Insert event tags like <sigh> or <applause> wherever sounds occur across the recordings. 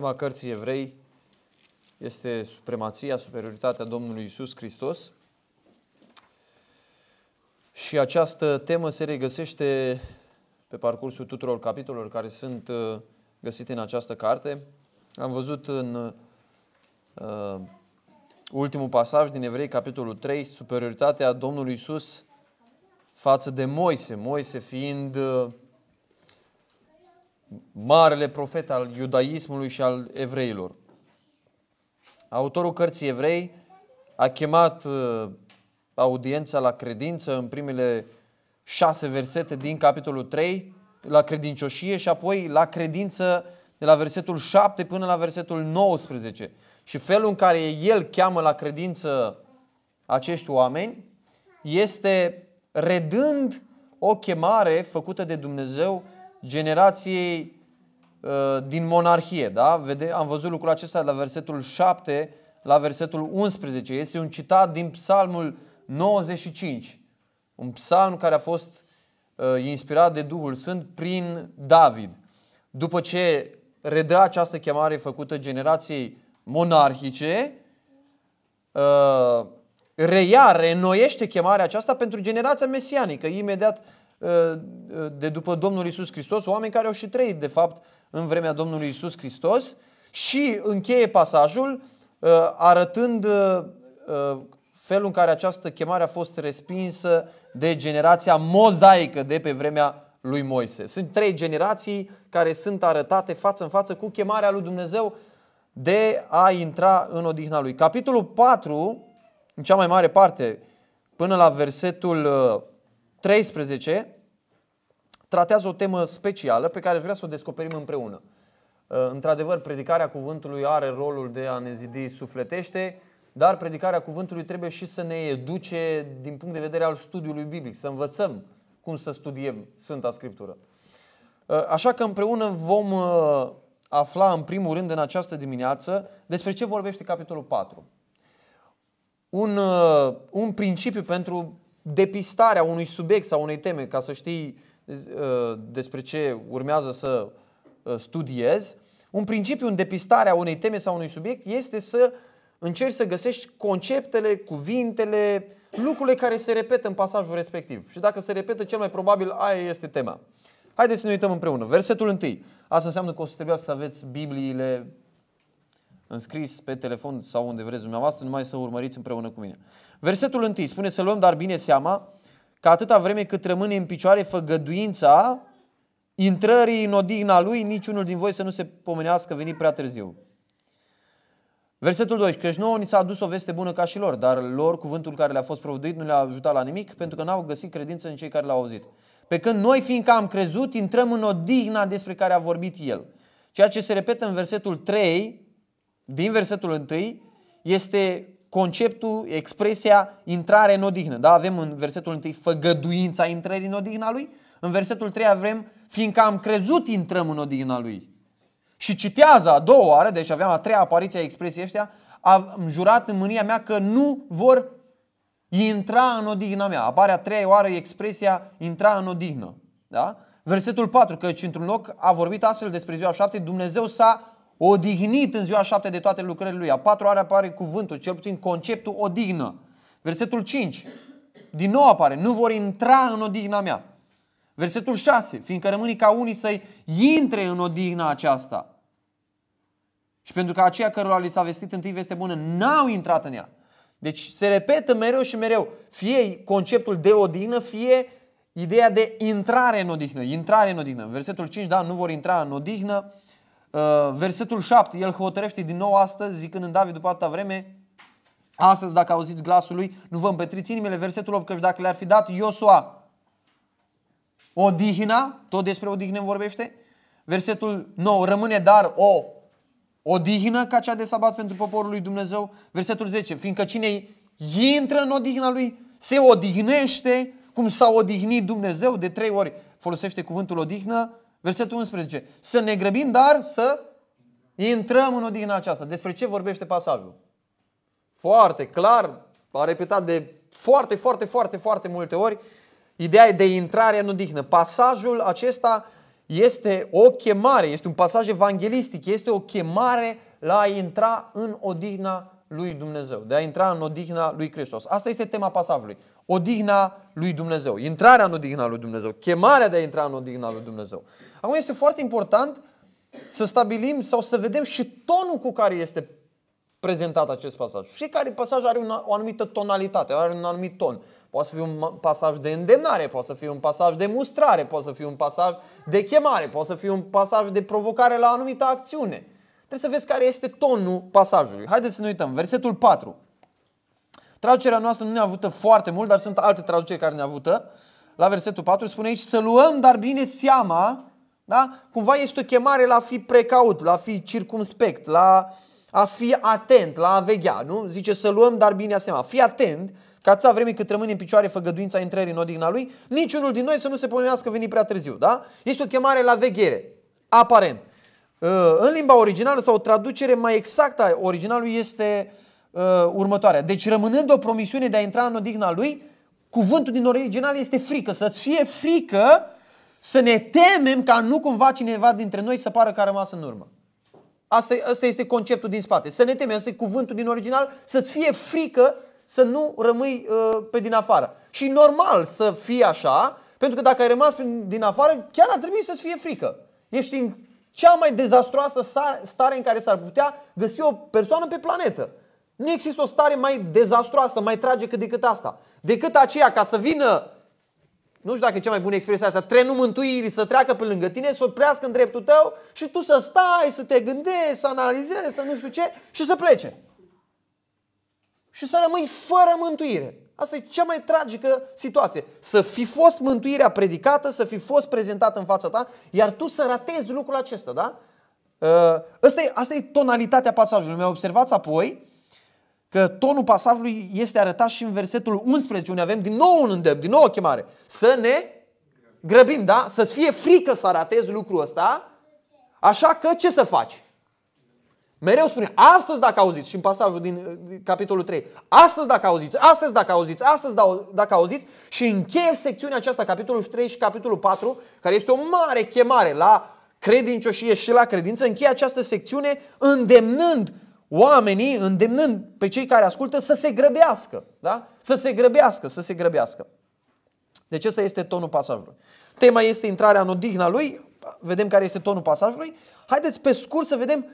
Tema cărții evrei este supremația, superioritatea Domnului Isus Hristos. Și această temă se regăsește pe parcursul tuturor capitolelor care sunt uh, găsite în această carte. Am văzut în uh, ultimul pasaj din Evrei, capitolul 3, superioritatea Domnului Isus față de Moise, Moise fiind uh, marele profet al iudaismului și al evreilor. Autorul cărții evrei a chemat uh, audiența la credință în primele șase versete din capitolul 3, la credincioșie și apoi la credință de la versetul 7 până la versetul 19. Și felul în care el cheamă la credință acești oameni este redând o chemare făcută de Dumnezeu generației uh, din monarhie. Da? Vede, am văzut lucrul acesta la versetul 7, la versetul 11. Este un citat din psalmul 95. Un psalm care a fost uh, inspirat de Duhul Sfânt prin David. După ce redă această chemare făcută generației monarhice, uh, reia, renoiește chemarea aceasta pentru generația mesianică. Imediat de după Domnul Isus Hristos, oameni care au și trăit, de fapt, în vremea Domnului Isus Hristos și încheie pasajul uh, arătând uh, uh, felul în care această chemare a fost respinsă de generația mozaică de pe vremea lui Moise. Sunt trei generații care sunt arătate față în față cu chemarea lui Dumnezeu de a intra în odihna lui. Capitolul 4, în cea mai mare parte, până la versetul 13 tratează o temă specială pe care vrea să o descoperim împreună. Uh, într-adevăr, predicarea cuvântului are rolul de a ne zidi sufletește, dar predicarea cuvântului trebuie și să ne educe din punct de vedere al studiului biblic, să învățăm cum să studiem Sfânta Scriptură. Uh, așa că împreună vom uh, afla în primul rând în această dimineață despre ce vorbește capitolul 4. Un, un principiu pentru depistarea unui subiect sau unei teme ca să știi uh, despre ce urmează să uh, studiezi, un principiu în depistarea unei teme sau unui subiect este să încerci să găsești conceptele, cuvintele, lucrurile care se repetă în pasajul respectiv. Și dacă se repetă, cel mai probabil aia este tema. Haideți să ne uităm împreună. Versetul 1. Asta înseamnă că o să trebuia să aveți Bibliile înscris pe telefon sau unde vreți dumneavoastră, numai să urmăriți împreună cu mine. Versetul 1 spune să luăm dar bine seama că atâta vreme cât rămâne în picioare făgăduința intrării în odihna lui, niciunul din voi să nu se pomenească veni prea târziu. Versetul 2. Căci nouă ni s-a adus o veste bună ca și lor, dar lor cuvântul care le-a fost provăduit nu le-a ajutat la nimic, pentru că n-au găsit credință în cei care l-au auzit. Pe când noi, fiindcă am crezut, intrăm în odihna despre care a vorbit el. Ceea ce se repetă în versetul 3, din versetul 1, este conceptul, expresia intrare în odihnă. Da? Avem în versetul 1 făgăduința intrării în odihna lui, în versetul 3 avem fiindcă am crezut intrăm în odihna lui. Și citează a doua oară, deci aveam a treia apariție a expresiei ăștia, am jurat în mânia mea că nu vor intra în odihna mea. Apare a treia oară expresia intra în odihnă. Da? Versetul 4, căci într-un loc a vorbit astfel despre ziua 7, Dumnezeu s-a odihnit în ziua șapte de toate lucrările lui. A patru oară apare cuvântul, cel puțin conceptul odihnă. Versetul 5, din nou apare, nu vor intra în odihna mea. Versetul 6, fiindcă rămâne ca unii să-i intre în odihna aceasta. Și pentru că aceia cărora li s-a vestit întâi veste bună, n-au intrat în ea. Deci se repetă mereu și mereu, fie conceptul de odihnă, fie ideea de intrare în odihnă. Intrare în odihnă. Versetul 5, da, nu vor intra în odihnă. Uh, Uh, versetul 7, el hotărăște din nou astăzi, zicând în David după atâta vreme, astăzi dacă auziți glasul lui, nu vă împetriți inimile. Versetul 8, căci dacă le-ar fi dat Iosua odihna, tot despre odihne vorbește, versetul 9, rămâne dar o odihnă ca cea de sabat pentru poporul lui Dumnezeu. Versetul 10, fiindcă cine intră în odihna lui, se odihnește cum s-a odihnit Dumnezeu, de trei ori folosește cuvântul odihnă, Versetul 11. Să ne grăbim, dar să intrăm în odihna aceasta. Despre ce vorbește pasajul? Foarte clar, a repetat de foarte, foarte, foarte, foarte multe ori, ideea de intrare în odihnă. Pasajul acesta este o chemare, este un pasaj evanghelistic, este o chemare la a intra în odihna lui Dumnezeu, de a intra în odihna lui Hristos. Asta este tema pasavului. Odihna lui Dumnezeu, intrarea în odihna lui Dumnezeu, chemarea de a intra în odihna lui Dumnezeu. Acum este foarte important să stabilim sau să vedem și tonul cu care este prezentat acest pasaj. Fiecare pasaj are una, o anumită tonalitate, are un anumit ton. Poate să fie un pasaj de îndemnare, poate să fie un pasaj de mustrare, poate să fie un pasaj de chemare, poate să fie un pasaj de provocare la anumită acțiune. Trebuie să vezi care este tonul pasajului. Haideți să ne uităm. Versetul 4. Traducerea noastră nu ne a avută foarte mult, dar sunt alte traduceri care ne avută. La versetul 4 spune aici să luăm dar bine seama, da? cumva este o chemare la a fi precaut, la a fi circumspect, la a fi atent, la a veghea, nu? Zice să luăm dar bine seama, fii atent că atâta vreme cât rămâne în picioare făgăduința intrării în odihna lui, niciunul din noi să nu se pomenească veni prea târziu, da? Este o chemare la veghere, aparent. Uh, în limba originală sau o traducere mai exactă a originalului este uh, următoarea. Deci rămânând o promisiune de a intra în odihna lui, cuvântul din original este frică. Să-ți fie frică să ne temem ca nu cumva cineva dintre noi să pară că a rămas în urmă. Asta, asta este conceptul din spate. Să ne temem, asta e cuvântul din original, să-ți fie frică să nu rămâi uh, pe din afară. Și normal să fie așa, pentru că dacă ai rămas din afară, chiar ar trebui să-ți fie frică. Ești în cea mai dezastroasă stare în care s-ar putea găsi o persoană pe planetă. Nu există o stare mai dezastroasă, mai tragică decât asta. Decât aceea ca să vină, nu știu dacă e cea mai bună expresie asta, trenul mântuirii să treacă pe lângă tine, să oprească în dreptul tău și tu să stai, să te gândești, să analizezi, să nu știu ce și să plece. Și să rămâi fără mântuire. Asta e cea mai tragică situație. Să fi fost mântuirea predicată, să fi fost prezentată în fața ta, iar tu să ratezi lucrul acesta, da? Asta uh, e, asta e tonalitatea pasajului. Mi-a observat apoi că tonul pasajului este arătat și în versetul 11, unde avem din nou un îndemn, din nou o chemare. Să ne grăbim, da? Să-ți fie frică să ratezi lucrul ăsta, așa că ce să faci? Mereu spune, astăzi dacă auziți, și în pasajul din capitolul 3, astăzi dacă auziți, astăzi dacă auziți, astăzi da, dacă auziți, și încheie secțiunea aceasta, capitolul 3 și capitolul 4, care este o mare chemare la credincioșie și la credință, încheie această secțiune îndemnând oamenii, îndemnând pe cei care ascultă să se grăbească, da? Să se grăbească, să se grăbească. Deci ăsta este tonul pasajului. Tema este intrarea în odihna lui, vedem care este tonul pasajului. Haideți pe scurt să vedem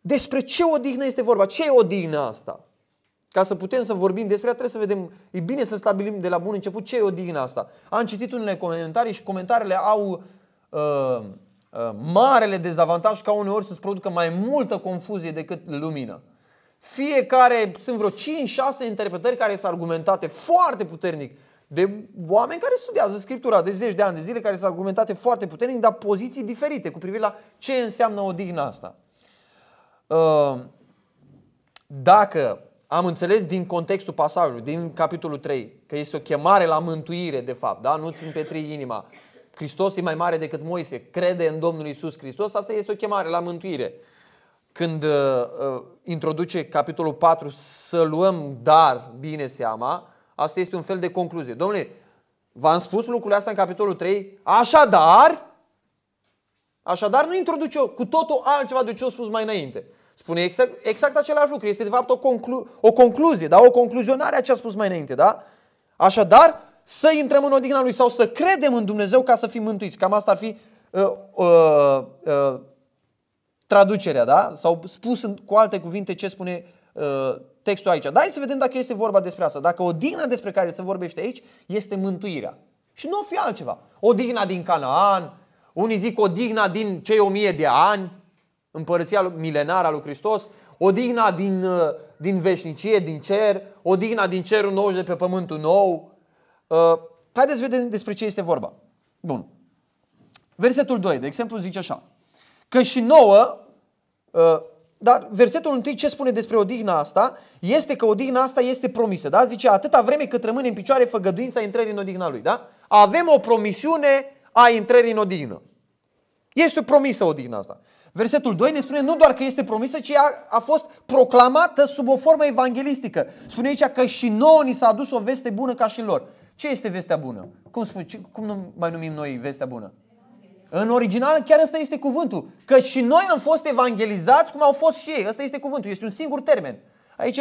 despre ce odihnă este vorba? Ce e odihnă asta? Ca să putem să vorbim despre ea, trebuie să vedem, e bine să stabilim de la bun început ce e odihnă asta. Am citit unele comentarii și comentariile au uh, uh, marele dezavantaj ca uneori să-ți producă mai multă confuzie decât lumină. Fiecare, sunt vreo 5-6 interpretări care sunt argumentate foarte puternic de oameni care studiază Scriptura de zeci de ani de zile, care sunt argumentate foarte puternic, dar poziții diferite cu privire la ce înseamnă odihnă asta. Ehm, dacă am înțeles din contextul pasajului, din capitolul 3, că este o chemare la mântuire, de fapt, da? Nu-ți împetri inima. Hristos e mai mare decât Moise, crede în Domnul Isus Hristos, asta este o chemare la mântuire. Când uh, introduce capitolul 4, să luăm dar bine seama, asta este un fel de concluzie. Domnule, v-am spus lucrurile astea în capitolul 3, așadar, așadar nu introduce cu totul altceva de ce a spus mai înainte spune exact, exact același lucru. Este de fapt o, conclu- o concluzie, da? o concluzionare a ce a spus mai înainte. Da? Așadar, să intrăm în odihna Lui sau să credem în Dumnezeu ca să fim mântuiți. Cam asta ar fi uh, uh, uh, traducerea, da? Sau spus în, cu alte cuvinte ce spune uh, textul aici. Dar hai să vedem dacă este vorba despre asta. Dacă odihna despre care se vorbește aici este mântuirea. Și nu o fi altceva. Odihna din Canaan, unii zic odihna din cei o mie de ani, împărăția milenară a lui Hristos, odihna din, uh, din veșnicie, din cer, odihna din cerul nou și de pe pământul nou. Uh, haideți să vedem despre ce este vorba. Bun. Versetul 2, de exemplu, zice așa. Că și nouă, uh, dar versetul 1 ce spune despre odihna asta este că odihna asta este promisă. Da? Zice, atâta vreme cât rămâne în picioare făgăduința intrării în odihna lui. Da? Avem o promisiune a intrării în odihnă. Este promisă odihna asta. Versetul 2 ne spune nu doar că este promisă, ci a, a fost proclamată sub o formă evanghelistică. Spune aici că și nouă ni s-a adus o veste bună ca și lor. Ce este vestea bună? Cum, spune, cum mai numim noi vestea bună? În original chiar ăsta este cuvântul. Că și noi am fost evangelizați cum au fost și ei. Ăsta este cuvântul. Este un singur termen. Aici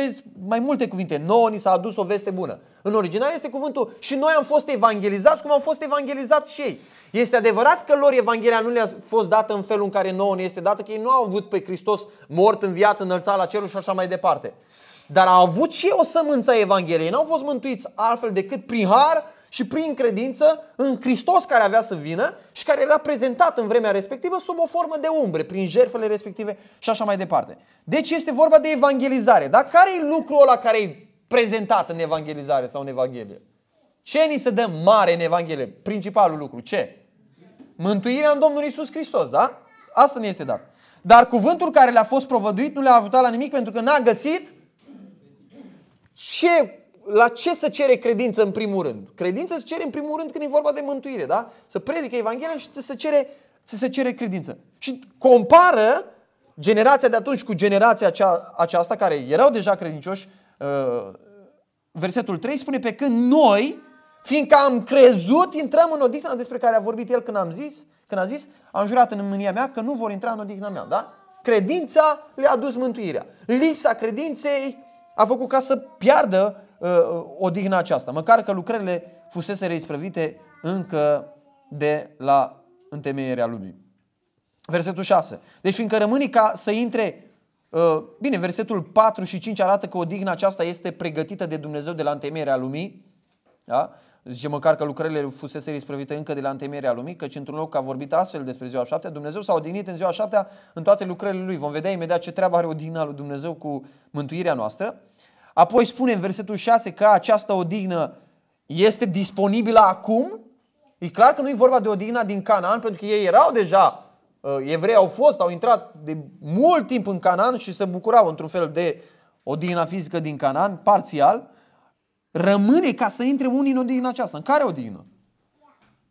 mai multe cuvinte. Nouă ni s-a adus o veste bună. În original este cuvântul și noi am fost evangelizați cum au fost evangelizați și ei. Este adevărat că lor Evanghelia nu le-a fost dată în felul în care nouă ne este dată, că ei nu au avut pe Hristos mort, înviat, înălțat la cerul și așa mai departe. Dar au avut și ei o sămânță a Evangheliei. N-au fost mântuiți altfel decât prin har și prin credință în Hristos care avea să vină și care era prezentat în vremea respectivă sub o formă de umbre, prin jertfele respective și așa mai departe. Deci este vorba de evangelizare. Dar care e lucrul ăla care e prezentat în evangelizare sau în Evanghelie? Ce ni se dă mare în Evanghelie? Principalul lucru, ce? Mântuirea în Domnul Isus Hristos, da? Asta ne este dat. Dar cuvântul care le-a fost provăduit nu le-a ajutat la nimic pentru că n-a găsit ce la ce să cere credință în primul rând? Credință se cere în primul rând când e vorba de mântuire, da? Să predică Evanghelia și să se cere, să se cere credință. Și compară generația de atunci cu generația acea, aceasta, care erau deja credincioși, uh, versetul 3 spune pe când noi, fiindcă am crezut, intrăm în odihna despre care a vorbit el când am zis, când a zis, am jurat în mânia mea că nu vor intra în odihna mea, da? Credința le-a dus mântuirea. Lipsa credinței a făcut ca să piardă Uh, uh, odihna aceasta, măcar că lucrările fusese reisprăvite încă de la întemeierea lumii. Versetul 6. Deci fiindcă rămâne ca să intre uh, Bine, versetul 4 și 5 arată că odihna aceasta este pregătită de Dumnezeu de la întemeierea lumii. Da? Zice măcar că lucrările fusese risprăvite încă de la întemeierea lumii, căci într-un loc a vorbit astfel despre ziua șaptea, Dumnezeu s-a odihnit în ziua șaptea în toate lucrările lui. Vom vedea imediat ce treabă are odihna lui Dumnezeu cu mântuirea noastră. Apoi spune în versetul 6 că această odihnă este disponibilă acum. E clar că nu e vorba de odihna din Canaan, pentru că ei erau deja, uh, evrei au fost, au intrat de mult timp în Canaan și se bucurau într-un fel de odihna fizică din Canaan, parțial. Rămâne ca să intre unii în odihna aceasta. În care odihnă?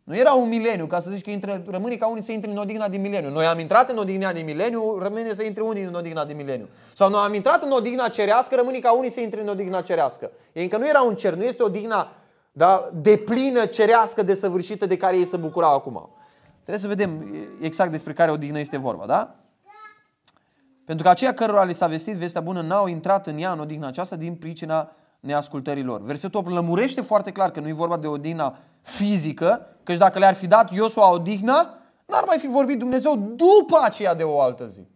Nu era un mileniu, ca să zici că intre, rămâne ca unii să intre în odihna din mileniu. Noi am intrat în odihna din mileniu, rămâne să intre unii în odihna din mileniu. Sau noi am intrat în odihna cerească, rămâne ca unii să intre în odihna cerească. Ei încă nu era un cer, nu este odihna da, de plină cerească, săvârșită de care ei se bucurau acum. Trebuie să vedem exact despre care odihnă este vorba, da? Pentru că aceia cărora li s-a vestit vestea bună n-au intrat în ea în odihna aceasta din pricina lor. Versetul 8 lămurește foarte clar că nu e vorba de odihna fizică, căci dacă le-ar fi dat Iosua odihnă, n-ar mai fi vorbit Dumnezeu după aceea de o altă zi.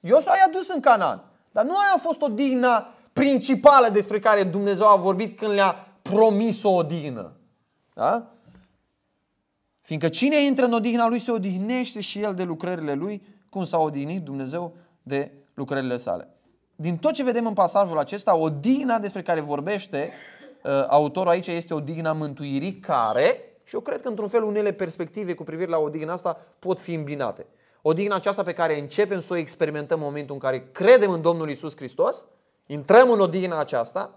Iosua i-a dus în Canaan, dar nu aia a fost odihna principală despre care Dumnezeu a vorbit când le-a promis o odihnă. Da? Fiindcă cine intră în odihna lui se odihnește și el de lucrările lui, cum s-a odihnit Dumnezeu de lucrările sale din tot ce vedem în pasajul acesta, odihna despre care vorbește uh, autorul aici este odihna mântuirii care, și eu cred că într-un fel unele perspective cu privire la odihna asta pot fi îmbinate. Odihna aceasta pe care începem să o experimentăm în momentul în care credem în Domnul Isus Hristos, intrăm în odihna aceasta,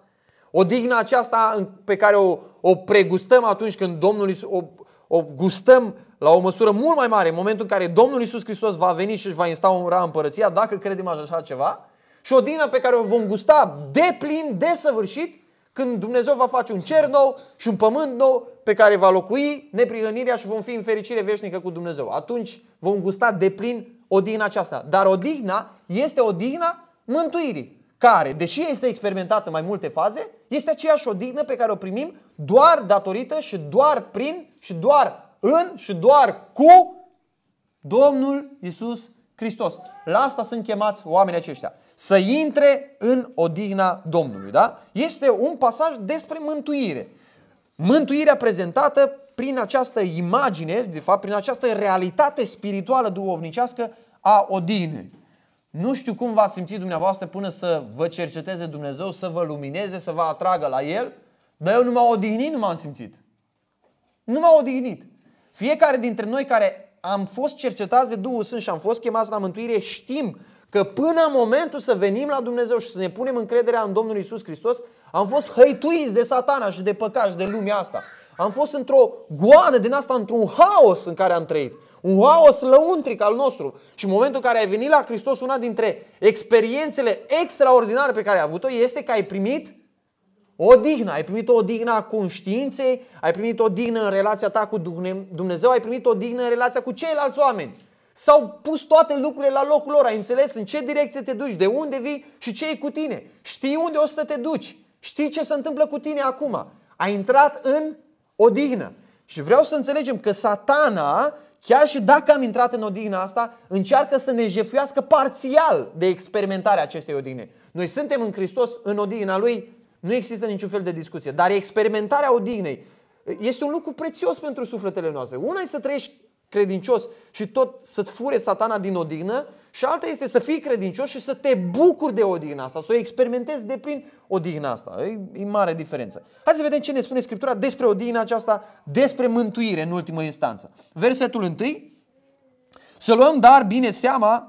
odihna aceasta pe care o, o pregustăm atunci când Domnul Isus, o, o gustăm la o măsură mult mai mare în momentul în care Domnul Isus Hristos va veni și își va o împărăția, dacă credem așa ceva, și o dină pe care o vom gusta de plin, de săvârșit, când Dumnezeu va face un cer nou și un pământ nou pe care va locui neprihănirea și vom fi în fericire veșnică cu Dumnezeu. Atunci vom gusta de plin odihna aceasta. Dar odihna este odihna mântuirii, care, deși este experimentată în mai multe faze, este aceeași odihnă pe care o primim doar datorită și doar prin și doar în și doar cu Domnul Isus Hristos. La asta sunt chemați oamenii aceștia să intre în odihna Domnului. Da? Este un pasaj despre mântuire. Mântuirea prezentată prin această imagine, de fapt prin această realitate spirituală duhovnicească a odihnei. Nu știu cum v-ați simțit dumneavoastră până să vă cerceteze Dumnezeu, să vă lumineze, să vă atragă la El, dar eu numai odihnit nu m-am simțit. Nu m-am odihnit. Fiecare dintre noi care am fost cercetați de Duhul Sfânt și am fost chemați la mântuire, știm Că până în momentul să venim la Dumnezeu și să ne punem încrederea în Domnul Isus Hristos, am fost hăituiți de satana și de păcat și de lumea asta. Am fost într-o goană din asta, într-un haos în care am trăit. Un haos lăuntric al nostru. Și în momentul în care ai venit la Hristos, una dintre experiențele extraordinare pe care ai avut-o este că ai primit o dignă. Ai primit o dignă a conștiinței, ai primit o dignă în relația ta cu Dumnezeu, ai primit o dignă în relația cu ceilalți oameni. S-au pus toate lucrurile la locul lor, ai înțeles în ce direcție te duci, de unde vii și ce e cu tine. Știi unde o să te duci, știi ce se întâmplă cu tine acum. Ai intrat în odihnă. Și vreau să înțelegem că satana, chiar și dacă am intrat în odihnă asta, încearcă să ne jefuiască parțial de experimentarea acestei odihne. Noi suntem în Hristos, în odihna Lui, nu există niciun fel de discuție. Dar experimentarea odihnei este un lucru prețios pentru sufletele noastre. Una e să trăiești credincios și tot să-ți fure satana din odihnă și alta este să fii credincios și să te bucuri de odihna asta, să o experimentezi de plin odihna asta. E, e mare diferență. Hai să vedem ce ne spune Scriptura despre odihna aceasta, despre mântuire în ultimă instanță. Versetul 1. Să luăm dar bine seama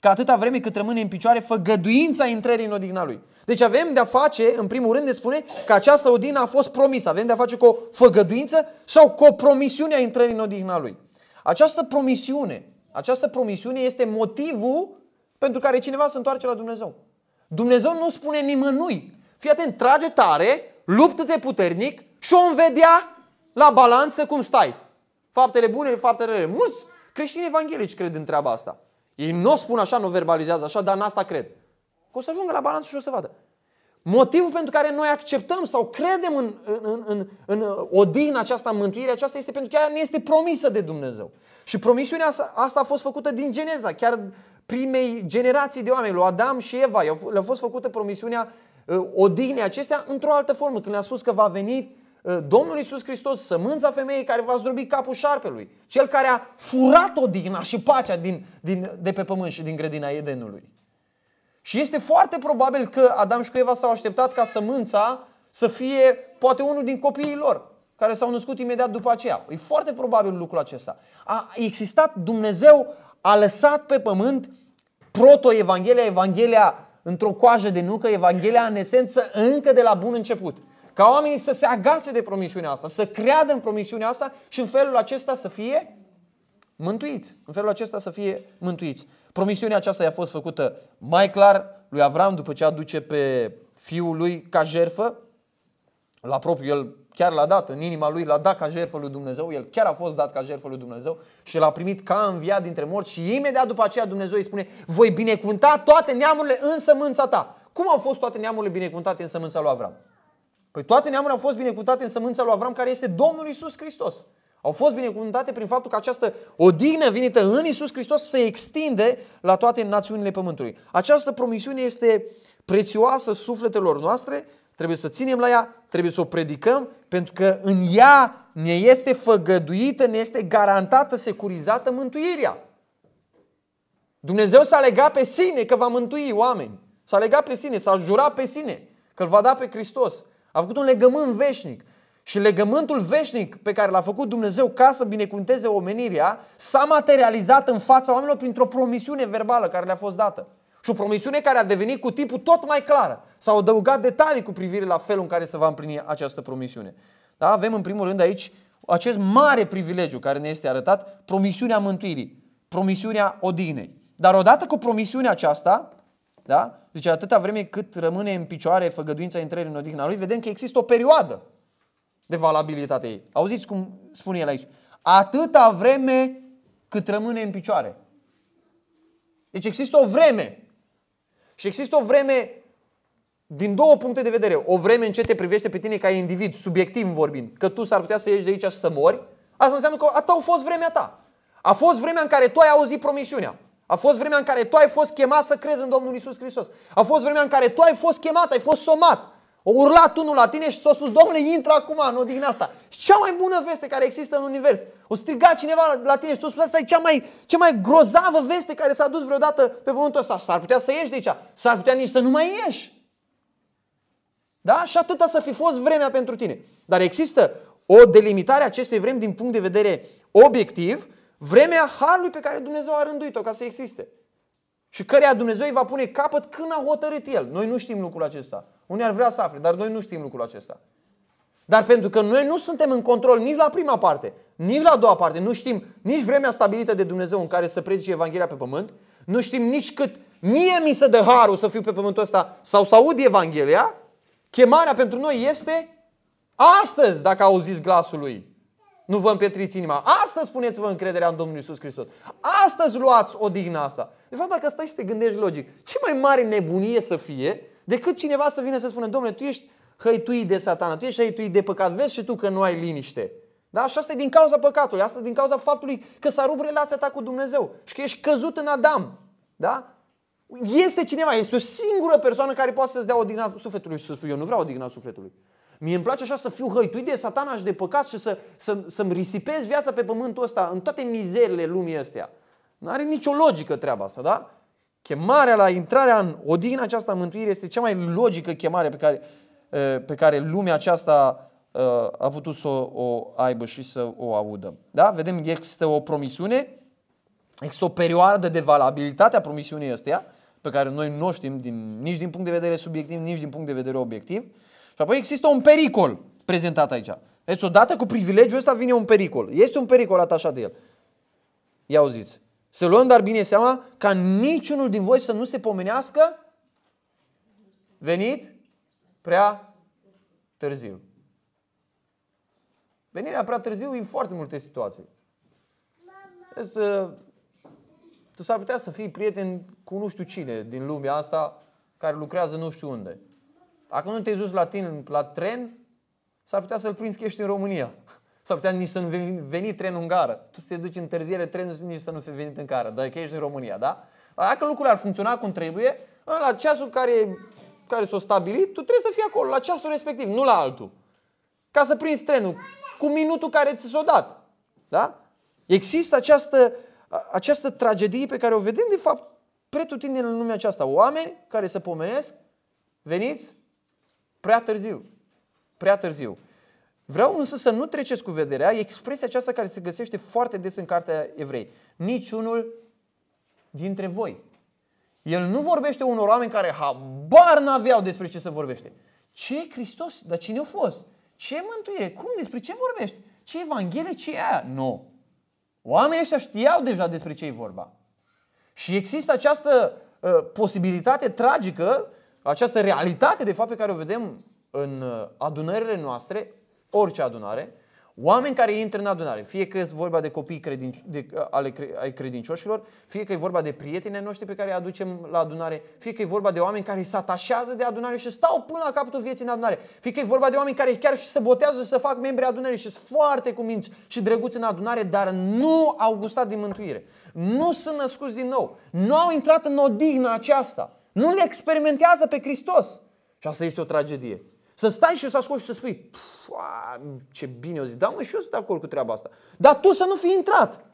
că atâta vreme cât rămâne în picioare făgăduința intrării în odihna lui. Deci avem de-a face, în primul rând ne spune că această odihnă a fost promisă. Avem de-a face cu o făgăduință sau cu o promisiune a intrării în odihna lui. Această promisiune, această promisiune este motivul pentru care cineva se întoarce la Dumnezeu. Dumnezeu nu spune nimănui. Fii atent, trage tare, luptă-te puternic și om vedea la balanță cum stai. Faptele bune, faptele rele. Mulți creștini evanghelici cred în treaba asta. Ei nu o spun așa, nu verbalizează așa, dar în asta cred. Că o să ajungă la balanță și o să vadă. Motivul pentru care noi acceptăm sau credem în, în, în, în odihna aceasta, în mântuirea aceasta, este pentru că ea ne este promisă de Dumnezeu. Și promisiunea asta a fost făcută din Geneza, chiar primei generații de oameni, lui Adam și Eva. Le-a fost făcută promisiunea uh, odihnei acestea într-o altă formă, când le-a spus că va veni uh, Domnul Isus Hristos, sămânța femeii care va zdrobi capul șarpelui, cel care a furat odihna și pacea din, din, de pe pământ și din grădina Edenului. Și este foarte probabil că Adam și Eva s-au așteptat ca sămânța să fie poate unul din copiii lor care s-au născut imediat după aceea. E foarte probabil lucrul acesta. A existat Dumnezeu, a lăsat pe pământ proto-evanghelia, evanghelia într-o coajă de nucă, evanghelia în esență încă de la bun început. Ca oamenii să se agațe de promisiunea asta, să creadă în promisiunea asta și în felul acesta să fie mântuiți. În felul acesta să fie mântuiți. Promisiunea aceasta i-a fost făcută mai clar lui Avram după ce aduce pe fiul lui ca jerfă. La propriu, el chiar l-a dat, în inima lui l-a dat ca jerfă lui Dumnezeu, el chiar a fost dat ca jerfă lui Dumnezeu și l-a primit ca înviat dintre morți și imediat după aceea Dumnezeu îi spune voi binecuvânta toate neamurile în sămânța ta. Cum au fost toate neamurile binecuvântate în sămânța lui Avram? Păi toate neamurile au fost binecuvântate în sămânța lui Avram care este Domnul Isus Hristos. Au fost binecuvântate prin faptul că această odihnă venită în Isus Hristos se extinde la toate națiunile pământului. Această promisiune este prețioasă sufletelor noastre, trebuie să ținem la ea, trebuie să o predicăm, pentru că în ea ne este făgăduită, ne este garantată, securizată mântuirea. Dumnezeu s-a legat pe sine că va mântui oameni. S-a legat pe sine, s-a jurat pe sine că îl va da pe Hristos. A făcut un legământ veșnic. Și legământul veșnic pe care l-a făcut Dumnezeu ca să binecuvânteze omenirea s-a materializat în fața oamenilor printr-o promisiune verbală care le-a fost dată. Și o promisiune care a devenit cu tipul tot mai clară. S-au adăugat detalii cu privire la felul în care se va împlini această promisiune. Da? Avem în primul rând aici acest mare privilegiu care ne este arătat, promisiunea mântuirii, promisiunea odinei. Dar odată cu promisiunea aceasta, da? deci atâta vreme cât rămâne în picioare făgăduința intrării în odihna lui, vedem că există o perioadă de valabilitate ei. Auziți cum spune el aici. Atâta vreme cât rămâne în picioare. Deci există o vreme. Și există o vreme din două puncte de vedere. O vreme în ce te privește pe tine ca individ, subiectiv vorbind, că tu s-ar putea să ieși de aici și să mori, asta înseamnă că a ta a fost vremea ta. A fost vremea în care tu ai auzit promisiunea. A fost vremea în care tu ai fost chemat să crezi în Domnul Isus Hristos. A fost vremea în care tu ai fost chemat, ai fost somat. O urlat unul la tine și ți-a spus, domnule, intră acum în odihna asta. Și cea mai bună veste care există în univers. O striga cineva la tine și ți-a spus, asta e cea mai, cea mai grozavă veste care s-a dus vreodată pe pământul ăsta. S-ar putea să ieși de aici, s-ar putea nici să nu mai ieși. Da? Și atâta să fi fost vremea pentru tine. Dar există o delimitare a acestei vremi din punct de vedere obiectiv, vremea harului pe care Dumnezeu a rânduit-o ca să existe și căreia Dumnezeu îi va pune capăt când a hotărât El. Noi nu știm lucrul acesta. Unii ar vrea să afle, dar noi nu știm lucrul acesta. Dar pentru că noi nu suntem în control nici la prima parte, nici la a doua parte, nu știm nici vremea stabilită de Dumnezeu în care să predice Evanghelia pe pământ, nu știm nici cât mie mi se dă harul să fiu pe pământul ăsta sau să aud Evanghelia, chemarea pentru noi este astăzi, dacă auziți glasul lui. Nu vă împietriți inima. Astăzi spuneți vă încrederea în Domnul Isus Hristos. Astăzi luați o digna asta. De fapt, dacă stai și te gândești logic, ce mai mare nebunie să fie decât cineva să vină să spună, domnule, tu ești hăituit de satana, tu ești hăituit de păcat, vezi și tu că nu ai liniște. Da? Și asta e din cauza păcatului, asta e din cauza faptului că s-a rupt relația ta cu Dumnezeu și că ești căzut în Adam. Da? Este cineva, este o singură persoană care poate să-ți dea dignă sufletului și să spui, eu nu vreau o dignă sufletului. Mie îmi place așa să fiu hăituit de satana și de păcat și să, să, să-mi risipez viața pe pământul ăsta în toate mizerile lumii astea. Nu are nicio logică treaba asta, da? Chemarea la intrarea în odihna aceasta mântuire este cea mai logică chemare pe care, pe care lumea aceasta a putut să o aibă și să o audă. Da? Vedem, există o promisiune, există o perioadă de valabilitate a promisiunii ăsteia, pe care noi nu o știm din, nici din punct de vedere subiectiv, nici din punct de vedere obiectiv. Și apoi există un pericol prezentat aici. Deci odată cu privilegiul ăsta vine un pericol. Este un pericol atașat de el. Ia auziți. Să luăm dar bine seama ca niciunul din voi să nu se pomenească venit prea târziu. Venirea prea târziu e în foarte multe situații. Deci, să, tu s-ar putea să fii prieten cu nu știu cine din lumea asta care lucrează nu știu unde. Dacă nu te-ai dus la, tine, la tren, s-ar putea să-l prinzi că ești în România. <laughs> S-ar putea nici să nu veni trenul în gară. Tu să te duci întârziere, trenul nici să nu fi venit în gară, dacă ești în România, da? Dacă lucrurile ar funcționa cum trebuie, la ceasul care, care s-a stabilit, tu trebuie să fii acolo, la ceasul respectiv, nu la altul. Ca să prinzi trenul cu minutul care ți s-a dat. Da? Există această, această tragedie pe care o vedem, de fapt, pretutindeni în lumea aceasta. Oameni care se pomenesc, veniți, Prea târziu. Prea târziu. Vreau însă să nu treceți cu vederea expresia aceasta care se găsește foarte des în cartea evrei. Niciunul dintre voi. El nu vorbește unor oameni care habar n-aveau despre ce să vorbește. Ce e Hristos? Dar cine a fost? Ce mântuie? Cum? Despre ce vorbești? Ce Evanghelie? Ce e aia? Nu. Oamenii ăștia știau deja despre ce e vorba. Și există această uh, posibilitate tragică această realitate, de fapt, pe care o vedem în uh, adunările noastre, orice adunare, oameni care intră în adunare, fie că e vorba de copii credinci, de, uh, ale, ai credincioșilor, fie că e vorba de prietenii noștri pe care îi aducem la adunare, fie că e vorba de oameni care se atașează de adunare și stau până la capătul vieții în adunare, fie că e vorba de oameni care chiar și se botează să fac membri adunării și sunt foarte cuminți și drăguți în adunare, dar nu au gustat din mântuire. Nu sunt născuți din nou. Nu au intrat în odihna aceasta. Nu le experimentează pe Hristos. Și asta este o tragedie. Să stai și să asculti și să spui, a, ce bine o zi, da mă, și eu sunt de acord cu treaba asta. Dar tu să nu fi intrat.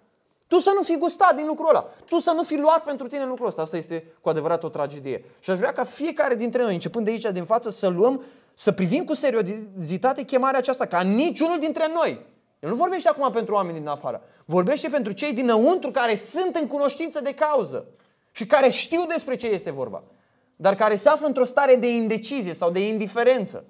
Tu să nu fi gustat din lucrul ăla. Tu să nu fi luat pentru tine lucrul ăsta. Asta este cu adevărat o tragedie. Și aș vrea ca fiecare dintre noi, începând de aici, din față, să luăm, să privim cu seriozitate chemarea aceasta, ca niciunul dintre noi. El nu vorbește acum pentru oamenii din afară. Vorbește pentru cei dinăuntru care sunt în cunoștință de cauză și care știu despre ce este vorba, dar care se află într-o stare de indecizie sau de indiferență,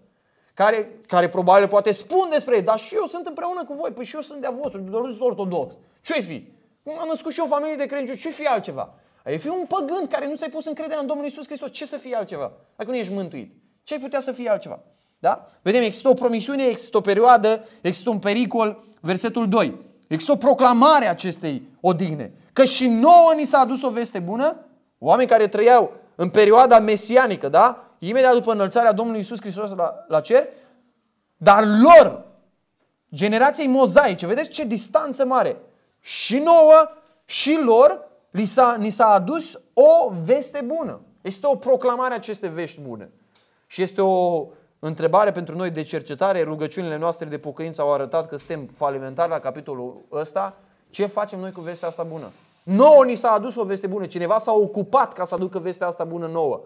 care, care probabil poate spun despre ei, dar și eu sunt împreună cu voi, păi și eu sunt de-a vostru, doar sunt ortodox. ce fi? Cum am născut și eu o familie de credincioși, ce fi altceva? Ai fi un păgând care nu ți-ai pus încrederea în Domnul Isus Hristos, ce să fie altceva? Dacă nu ești mântuit, ce ai putea să fie altceva? Da? Vedem, există o promisiune, există o perioadă, există un pericol, versetul 2. Există o proclamare a acestei odihne. Că și nouă ni s-a adus o veste bună, oameni care trăiau în perioada mesianică, da? Imediat după înălțarea Domnului Isus Hristos la, la cer, dar lor, generației mozaice, vedeți ce distanță mare, și nouă și lor li s-a, ni s-a adus o veste bună. Este o proclamare a acestei vești bune. Și este o întrebare pentru noi de cercetare. Rugăciunile noastre de pocăință au arătat că suntem falimentari la capitolul ăsta ce facem noi cu vestea asta bună? Nouă ni s-a adus o veste bună. Cineva s-a ocupat ca să aducă vestea asta bună nouă.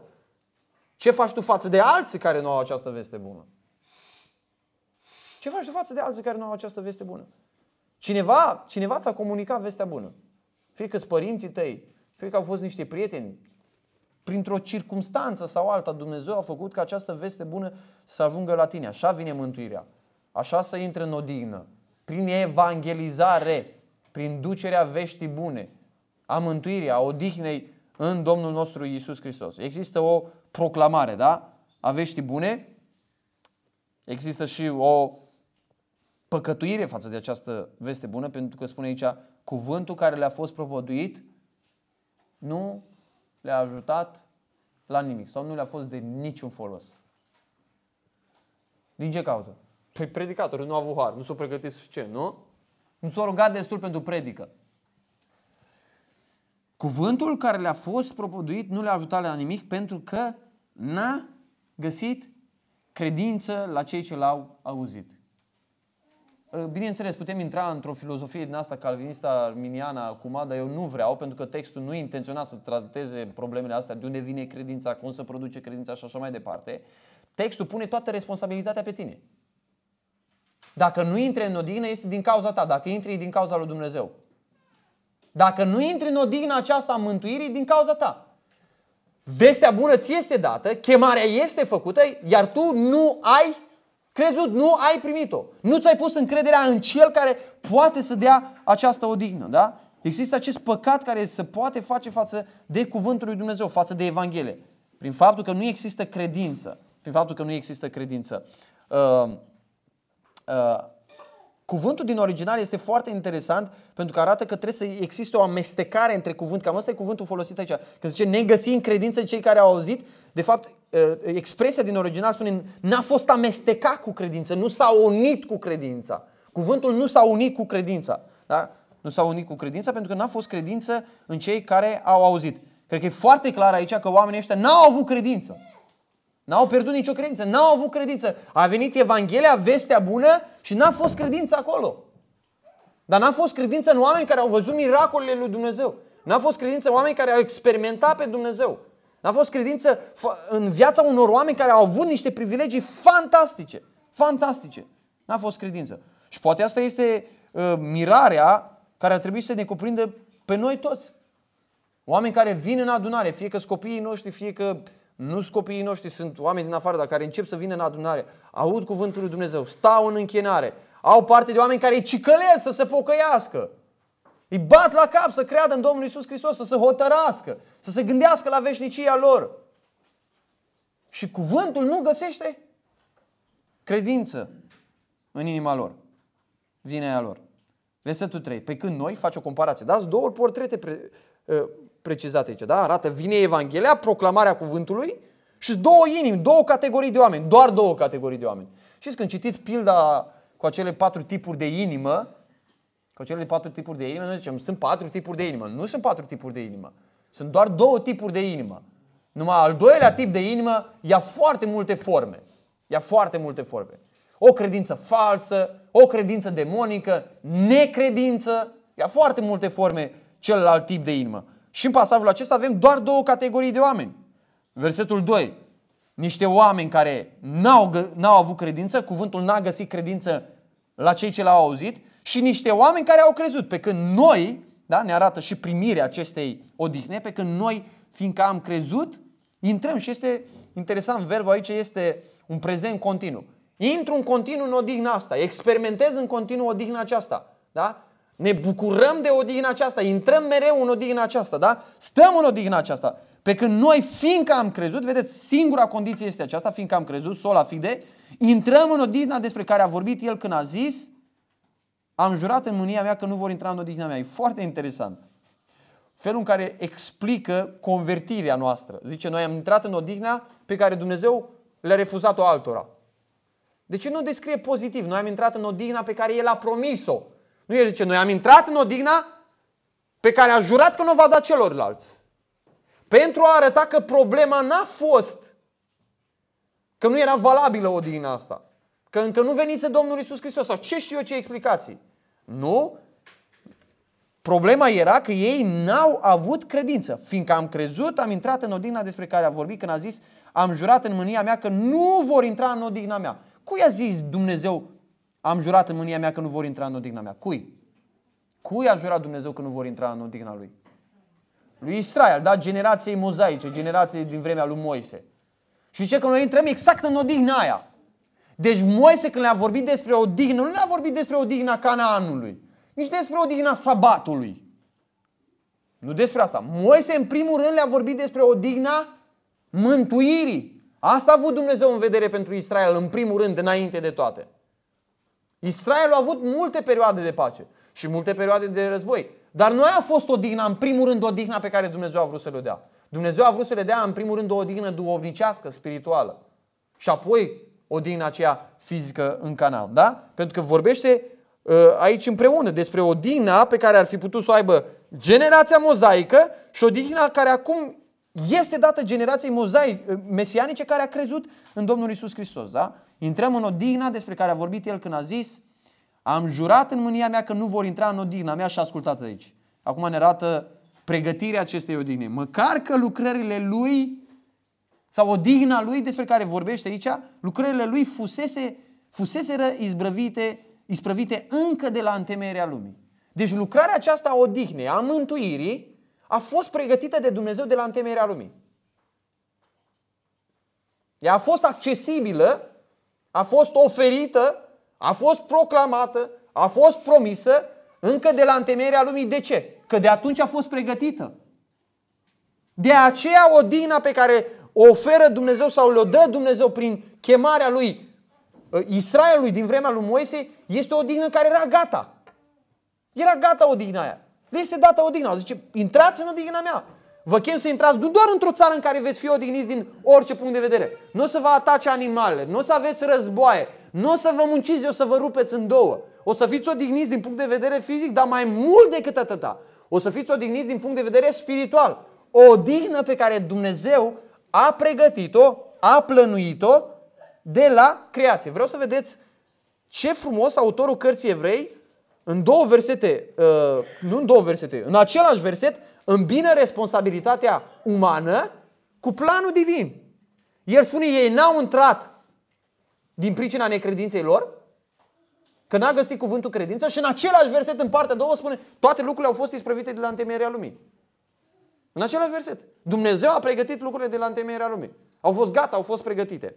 Ce faci tu față de alții care nu au această veste bună? Ce faci tu față de alții care nu au această veste bună? Cineva, cineva ți-a comunicat vestea bună. Fie că părinții tăi, fie că au fost niște prieteni, printr-o circunstanță sau alta, Dumnezeu a făcut ca această veste bună să ajungă la tine. Așa vine mântuirea. Așa să intre în odihnă. Prin evangelizare prin ducerea veștii bune, a mântuirii, a odihnei în Domnul nostru Isus Hristos. Există o proclamare, da? A veștii bune. Există și o păcătuire față de această veste bună, pentru că spune aici, cuvântul care le-a fost propăduit nu le-a ajutat la nimic sau nu le-a fost de niciun folos. Din ce cauză? Păi predicatorul nu a avut har, nu s-a pregătit suficient, nu? Nu s-au rugat destul pentru predică. Cuvântul care le-a fost propăduit nu le-a ajutat la nimic pentru că n-a găsit credință la cei ce l-au auzit. Ă, bineînțeles, putem intra într-o filozofie din asta calvinista arminiană acum, dar eu nu vreau, pentru că textul nu e intenționat să trateze problemele astea, de unde vine credința, cum se produce credința și așa mai departe. Textul pune toată responsabilitatea pe tine. Dacă nu intri în odihnă, este din cauza ta. Dacă intri, e din cauza lui Dumnezeu. Dacă nu intri în odihnă aceasta a mântuirii, din cauza ta. Vestea bună ți este dată, chemarea este făcută, iar tu nu ai crezut, nu ai primit-o. Nu ți-ai pus încrederea în Cel care poate să dea această odihnă, da? Există acest păcat care se poate face față de Cuvântul lui Dumnezeu, față de Evanghelie. Prin faptul că nu există credință. Prin faptul că nu există credință. Uh, Uh, cuvântul din original este foarte interesant pentru că arată că trebuie să existe o amestecare între cuvânt. Cam asta e cuvântul folosit aici. Când zice ne găsi în credință cei care au auzit, de fapt uh, expresia din original spune n-a fost amestecat cu credință, nu s-a unit cu credința. Cuvântul nu s-a unit cu credința. Da? Nu s-a unit cu credința pentru că n-a fost credință în cei care au auzit. Cred că e foarte clar aici că oamenii ăștia n-au avut credință. N-au pierdut nicio credință, n-au avut credință. A venit Evanghelia, vestea bună și n-a fost credință acolo. Dar n-a fost credință în oameni care au văzut miracolele lui Dumnezeu. N-a fost credință în oameni care au experimentat pe Dumnezeu. N-a fost credință în viața unor oameni care au avut niște privilegii fantastice. Fantastice. N-a fost credință. Și poate asta este uh, mirarea care ar trebui să ne cuprindă pe noi toți. Oameni care vin în adunare, fie că copiii noștri, fie că nu copiii noștri, sunt oameni din afară, dar care încep să vină în adunare, aud cuvântul lui Dumnezeu, stau în închinare, au parte de oameni care îi cicălesc să se pocăiască. Îi bat la cap să creadă în Domnul Isus Hristos, să se hotărască, să se gândească la veșnicia lor. Și cuvântul nu găsește credință în inima lor. Vine a lor. Versetul 3. Pe păi când noi, face o comparație, dați două portrete pre, ă, precizat aici. Da? Arată, vine Evanghelia, proclamarea cuvântului și două inimi, două categorii de oameni, doar două categorii de oameni. Știți, când citiți pilda cu acele patru tipuri de inimă, cu acele patru tipuri de inimă, noi zicem, sunt patru tipuri de inimă. Nu sunt patru tipuri de inimă. Sunt doar două tipuri de inimă. Numai al doilea tip de inimă ia foarte multe forme. Ia foarte multe forme. O credință falsă, o credință demonică, necredință, ia foarte multe forme celălalt tip de inimă. Și în pasajul acesta avem doar două categorii de oameni. Versetul 2. Niște oameni care n-au, n-au avut credință, cuvântul n-a găsit credință la cei ce l-au auzit și niște oameni care au crezut. Pe când noi, da, ne arată și primirea acestei odihne, pe când noi, fiindcă am crezut, intrăm și este interesant, verbul aici este un prezent continuu. Intru în continuu în odihna asta, experimentez în continuu odihna aceasta. Da? Ne bucurăm de odihna aceasta, intrăm mereu în odihna aceasta, da? Stăm în odihna aceasta. Pe când noi, fiindcă am crezut, vedeți, singura condiție este aceasta, fiindcă am crezut, sola fide, intrăm în odihna despre care a vorbit el când a zis, am jurat în mânia mea că nu vor intra în odihna mea. E foarte interesant. Felul în care explică convertirea noastră. Zice, noi am intrat în odihna pe care Dumnezeu le-a refuzat-o altora. Deci nu descrie pozitiv. Noi am intrat în odihna pe care El a promis-o. Nu el zice, noi am intrat în odihna pe care a jurat că nu o va da celorlalți. Pentru a arăta că problema n-a fost, că nu era valabilă odihna asta, că încă nu venise Domnul Isus Hristos sau ce știu eu ce explicații. Nu, Problema era că ei n-au avut credință. Fiindcă am crezut, am intrat în odihna despre care a vorbit când a zis am jurat în mânia mea că nu vor intra în odihna mea. Cui a zis Dumnezeu am jurat în mânia mea că nu vor intra în odihna mea. Cui? Cui a jurat Dumnezeu că nu vor intra în odihna lui? Lui Israel, da? Generației mozaice, generației din vremea lui Moise. Și ce că noi intrăm exact în odihna aia. Deci Moise când le-a vorbit despre odihnă, nu le-a vorbit despre odihna Canaanului, nici despre odihna sabatului. Nu despre asta. Moise în primul rând le-a vorbit despre odihna mântuirii. Asta a avut Dumnezeu în vedere pentru Israel în primul rând, înainte de toate. Israel a avut multe perioade de pace și multe perioade de război. Dar nu a fost o dignă, în primul rând, o dignă pe care Dumnezeu a vrut să le dea. Dumnezeu a vrut să le dea, în primul rând, o dignă duovnicească, spirituală. Și apoi o dignă aceea fizică în canal. Da? Pentru că vorbește uh, aici împreună despre o dignă pe care ar fi putut să o aibă generația mozaică și o dignă care acum este dată generației mozaic, uh, mesianice care a crezut în Domnul Isus Hristos. Da? Intrăm în odihna despre care a vorbit el când a zis am jurat în mânia mea că nu vor intra în odihna mea și ascultați aici. Acum ne arată pregătirea acestei odihne. Măcar că lucrările lui sau odihna lui despre care vorbește aici, lucrările lui fusese, fuseseră izbrăvite, izbrăvite încă de la întemeierea lumii. Deci lucrarea aceasta a odihnei, a mântuirii, a fost pregătită de Dumnezeu de la întemeierea lumii. Ea a fost accesibilă a fost oferită, a fost proclamată, a fost promisă încă de la întemeierea lumii. De ce? Că de atunci a fost pregătită. De aceea odina pe care o oferă Dumnezeu sau le-o dă Dumnezeu prin chemarea lui ă, Israelului din vremea lui Moise este o dină care era gata. Era gata odihna aia. Le este dată dină. Zice, intrați în odihna mea. Vă chem să intrați nu doar într-o țară în care veți fi odihniți din orice punct de vedere. Nu o să vă atace animalele, nu o să aveți războaie, nu o să vă munciți, o să vă rupeți în două. O să fiți odihniți din punct de vedere fizic, dar mai mult decât atâta. O să fiți odihniți din punct de vedere spiritual. O odihnă pe care Dumnezeu a pregătit-o, a plănuit-o de la creație. Vreau să vedeți ce frumos autorul cărții evrei în două versete, uh, nu în două versete, în același verset îmbină responsabilitatea umană cu planul divin. El spune, ei n-au intrat din pricina necredinței lor, că n-a găsit cuvântul credință și în același verset, în partea două, spune, toate lucrurile au fost isprăvite de la întemeierea lumii. În același verset. Dumnezeu a pregătit lucrurile de la întemeierea lumii. Au fost gata, au fost pregătite.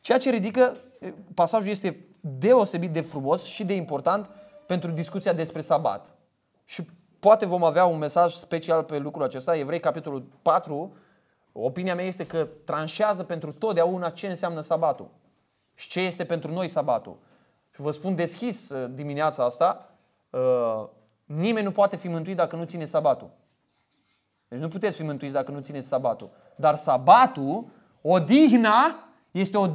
Ceea ce ridică, eh, pasajul este deosebit de frumos și de important pentru discuția despre sabat. Și poate vom avea un mesaj special pe lucrul acesta. Evrei, capitolul 4, opinia mea este că tranșează pentru totdeauna ce înseamnă sabatul și ce este pentru noi sabatul. Și vă spun deschis uh, dimineața asta, uh, nimeni nu poate fi mântuit dacă nu ține sabatul. Deci nu puteți fi mântuiți dacă nu țineți sabatul. Dar sabatul, odihna, este o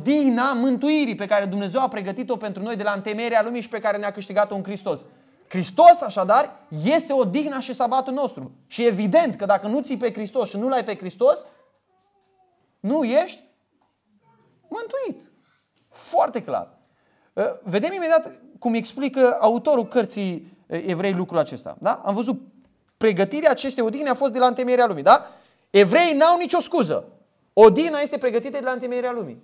mântuirii pe care Dumnezeu a pregătit-o pentru noi de la întemeierea lumii și pe care ne-a câștigat-o în Hristos. Hristos, așadar, este odihna și sabatul nostru. Și evident că dacă nu ții pe Hristos și nu-L ai pe Hristos, nu ești mântuit. Foarte clar. Uh, vedem imediat cum explică autorul cărții uh, evrei lucrul acesta. Da? Am văzut pregătirea acestei odihne a fost de la întemeierea lumii. Da? Evrei n-au nicio scuză. Odina este pregătită de la întemeierea lumii.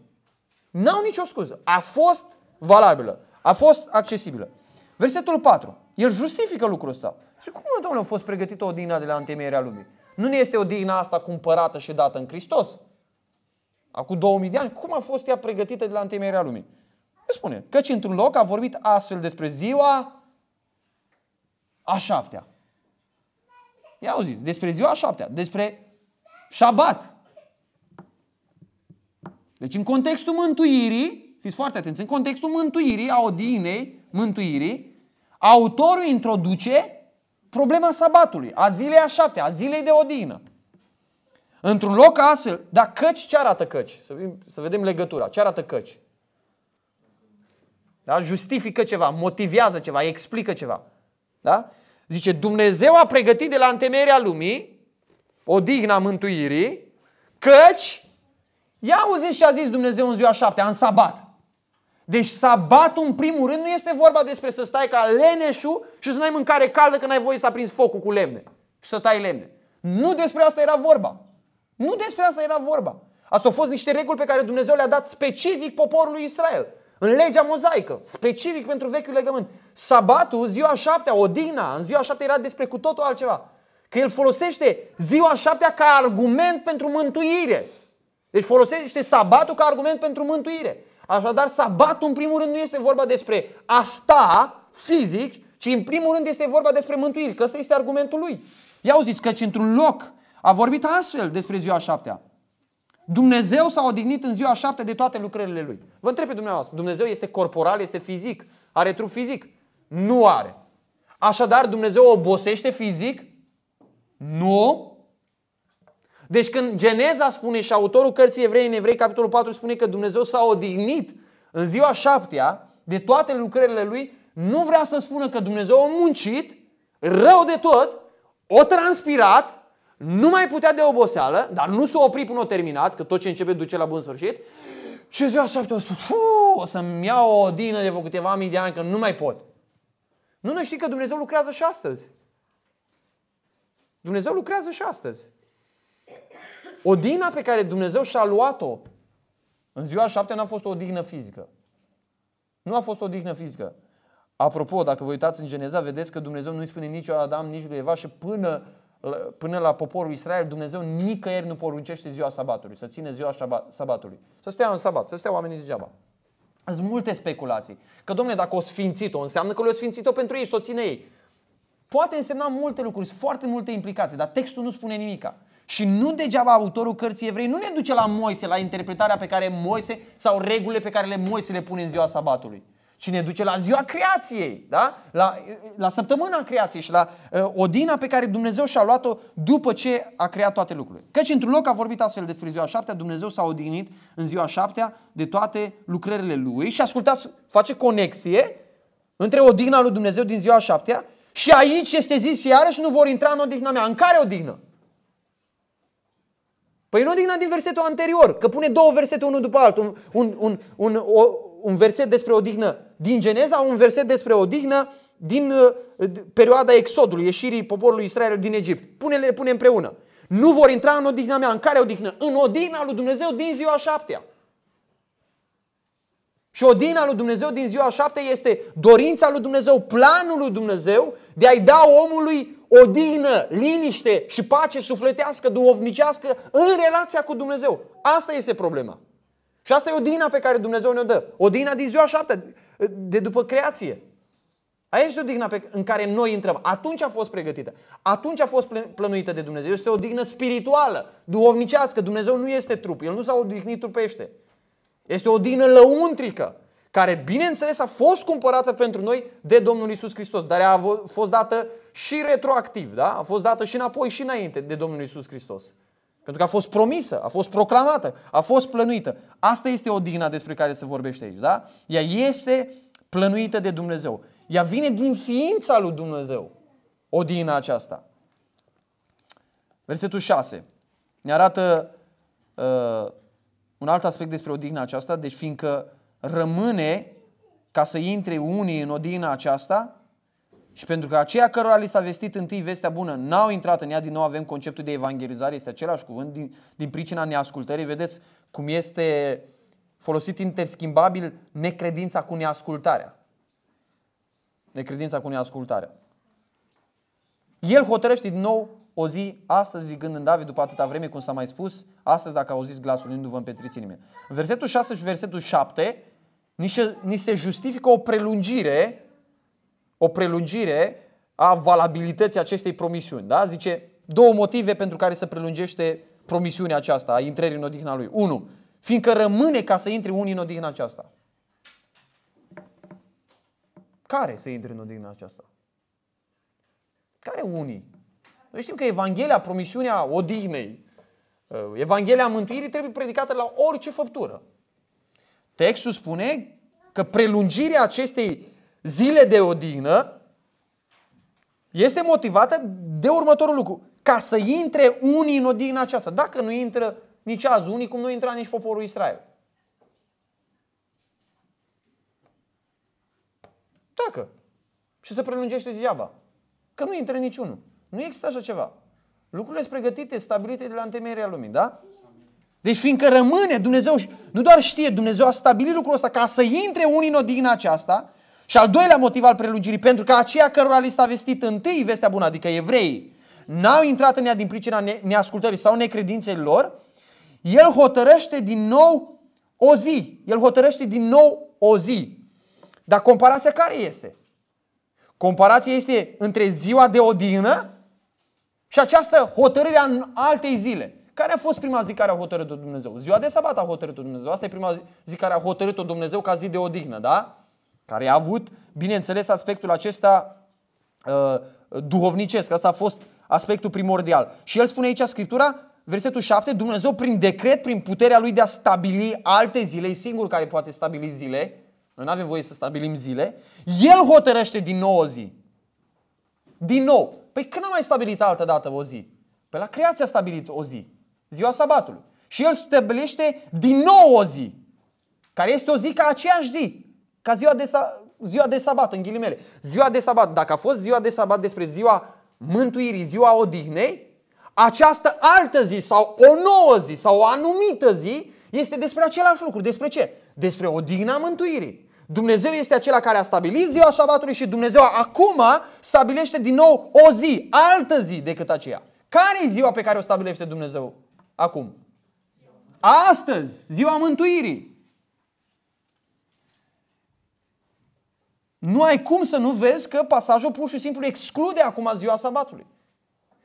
N-au nicio scuză. A fost valabilă. A fost accesibilă. Versetul 4. El justifică lucrul ăsta. Și cum, domnule, a fost pregătită o dină de la întemeierea lumii? Nu ne este o dină asta cumpărată și dată în Hristos? Acum 2000 de ani, cum a fost ea pregătită de la întemeierea lumii? Spune, căci într-un loc a vorbit astfel despre ziua a șaptea. Ia auziți, despre ziua a șaptea, despre șabat. Deci în contextul mântuirii, fiți foarte atenți, în contextul mântuirii, a odinei, mântuirii, Autorul introduce problema sabatului, a zilei a șaptea, a zilei de odină. Într-un loc astfel, dar căci ce arată căci? Să, vedem, să vedem legătura. Ce arată căci? Da? Justifică ceva, motivează ceva, explică ceva. Da? Zice, Dumnezeu a pregătit de la întemeirea lumii odihna mântuirii, căci Ia auziți ce a zis Dumnezeu în ziua șaptea, în sabat. Deci sabatul, în primul rând, nu este vorba despre să stai ca leneșul și să n-ai mâncare caldă că n-ai voie să aprinzi focul cu lemne și să tai lemne. Nu despre asta era vorba. Nu despre asta era vorba. Asta au fost niște reguli pe care Dumnezeu le-a dat specific poporului Israel. În legea mozaică, specific pentru vechiul legământ. Sabatul, ziua șaptea, odina, în ziua șaptea era despre cu totul altceva. Că el folosește ziua șaptea ca argument pentru mântuire. Deci folosește sabatul ca argument pentru mântuire. Așadar, sabatul în primul rând nu este vorba despre asta fizic, ci în primul rând este vorba despre mântuiri, că ăsta este argumentul lui. Ia auziți, căci într-un loc a vorbit astfel despre ziua șaptea. Dumnezeu s-a odihnit în ziua șapte de toate lucrările lui. Vă întreb pe dumneavoastră, Dumnezeu este corporal, este fizic? Are trup fizic? Nu are. Așadar, Dumnezeu obosește fizic? Nu. Deci când Geneza spune și autorul cărții Evrei în Evrei, capitolul 4, spune că Dumnezeu s-a odihnit în ziua șaptea de toate lucrările lui, nu vrea să spună că Dumnezeu a muncit rău de tot, o transpirat, nu mai putea de oboseală, dar nu s-a oprit până o terminat, că tot ce începe duce la bun sfârșit. Și ziua șaptea a spus, o să-mi iau o odină de vreo câteva mii de ani, că nu mai pot. Nu, nu știi că Dumnezeu lucrează și astăzi. Dumnezeu lucrează și astăzi. Odina pe care Dumnezeu și-a luat-o în ziua șapte n-a fost o odihnă fizică. Nu a fost o odihnă fizică. Apropo, dacă vă uitați în Geneza, vedeți că Dumnezeu nu-i spune nici lui Adam, nici lui Eva și până, până la poporul Israel, Dumnezeu nicăieri nu poruncește ziua sabatului, să ține ziua sabatului. Să stea în sabat, să stea oamenii degeaba. Sunt multe speculații. Că, domne, dacă o sfințit-o, înseamnă că l o sfințit-o pentru ei, să o ține ei. Poate însemna multe lucruri, foarte multe implicații, dar textul nu spune nimica. Și nu degeaba autorul cărții evrei nu ne duce la Moise, la interpretarea pe care Moise sau regulile pe care le Moise le pune în ziua sabatului, ci ne duce la ziua creației, da? la, la săptămâna creației și la uh, odina pe care Dumnezeu și-a luat-o după ce a creat toate lucrurile. Căci într-un loc a vorbit astfel despre ziua șaptea, Dumnezeu s-a odinit în ziua șaptea de toate lucrările lui și ascultați, face conexie între odina lui Dumnezeu din ziua șaptea și aici este zis iarăși nu vor intra în odihna mea. În care odihnă? Păi nu odihna din versetul anterior, că pune două versete unul după altul. Un, un, un, un, o, un verset despre odihnă din Geneza, un verset despre odihnă din uh, perioada exodului, ieșirii poporului Israel din Egipt. Pune, le pune împreună. Nu vor intra în odihna mea. În care odihnă? În odihna lui Dumnezeu din ziua șaptea. Și odihna lui Dumnezeu din ziua șaptea este dorința lui Dumnezeu, planul lui Dumnezeu de a-i da omului odină, liniște și pace sufletească, duhovnicească în relația cu Dumnezeu. Asta este problema. Și asta e odina pe care Dumnezeu ne-o dă. Odina din ziua șaptea, de după creație. Aia este odihna pe, în care noi intrăm. Atunci a fost pregătită. Atunci a fost plănuită de Dumnezeu. Este o dignă spirituală, duhovnicească. Dumnezeu nu este trup. El nu s-a odihnit trupește. Este o dignă lăuntrică, care, bineînțeles, a fost cumpărată pentru noi de Domnul Isus Hristos, dar ea a fost dată și retroactiv, da? A fost dată și înapoi și înainte de Domnul Isus Hristos. Pentru că a fost promisă, a fost proclamată, a fost plănuită. Asta este odihna despre care se vorbește aici, da? Ea este plănuită de Dumnezeu. Ea vine din ființa lui Dumnezeu, odihna aceasta. Versetul 6 ne arată uh, un alt aspect despre odihna aceasta, deci fiindcă rămâne ca să intre unii în odihna aceasta, și pentru că aceia cărora li s-a vestit întâi vestea bună n-au intrat în ea, din nou avem conceptul de evangelizare, este același cuvânt, din, din pricina neascultării. Vedeți cum este folosit interschimbabil necredința cu neascultarea. Necredința cu neascultarea. El hotărăște din nou o zi, astăzi zicând în David, după atâta vreme cum s-a mai spus, astăzi dacă auziți glasul lui, nu vă împetriți nimeni. În versetul 6 și versetul 7 ni se, ni se justifică o prelungire o prelungire a valabilității acestei promisiuni. Da? Zice două motive pentru care se prelungește promisiunea aceasta a intrării în odihna lui. Unu, Fiindcă rămâne ca să intre unii în odihna aceasta. Care să intre în odihna aceasta? Care unii? Noi știm că Evanghelia, promisiunea odihnei, uh, Evanghelia mântuirii trebuie predicată la orice făptură. Textul spune că prelungirea acestei zile de odihnă este motivată de următorul lucru. Ca să intre unii în odihnă aceasta. Dacă nu intră nici azi unii, cum nu intra nici poporul Israel. Dacă. Și se prelungește degeaba. Că nu intră niciunul. Nu există așa ceva. Lucrurile sunt pregătite, stabilite de la întemeierea lumii, da? Deci fiindcă rămâne Dumnezeu, nu doar știe, Dumnezeu a stabilit lucrul ăsta ca să intre unii în odihnă aceasta, și al doilea motiv al prelungirii, pentru că aceia cărora li s-a vestit întâi vestea bună, adică evreii, n-au intrat în ea din pricina neascultării sau necredinței lor, el hotărăște din nou o zi. El hotărăște din nou o zi. Dar comparația care este? Comparația este între ziua de odină și această hotărâre în altei zile. Care a fost prima zi care a hotărât-o Dumnezeu? Ziua de sabat a hotărât-o Dumnezeu. Asta e prima zi care a hotărât-o Dumnezeu ca zi de odihnă, da? care a avut, bineînțeles, aspectul acesta uh, duhovnicesc. Asta a fost aspectul primordial. Și el spune aici Scriptura, versetul 7, Dumnezeu prin decret, prin puterea lui de a stabili alte zile, e singur care poate stabili zile, noi nu avem voie să stabilim zile, el hotărăște din nou o zi. Din nou. Păi când a mai stabilit altă dată o zi? Păi la creație a stabilit o zi. Ziua sabatului. Și el stabilește din nou o zi. Care este o zi ca aceeași zi. Ca ziua de, sa, ziua de sabat, în ghilimele. Ziua de sabat, dacă a fost ziua de sabat despre ziua mântuirii, ziua odihnei, această altă zi sau o nouă zi sau o anumită zi este despre același lucru. Despre ce? Despre odihna mântuirii. Dumnezeu este acela care a stabilit ziua sabatului și Dumnezeu acum stabilește din nou o zi, altă zi decât aceea. Care e ziua pe care o stabilește Dumnezeu acum? Astăzi, ziua mântuirii. Nu ai cum să nu vezi că pasajul pur și simplu exclude acum ziua sabatului.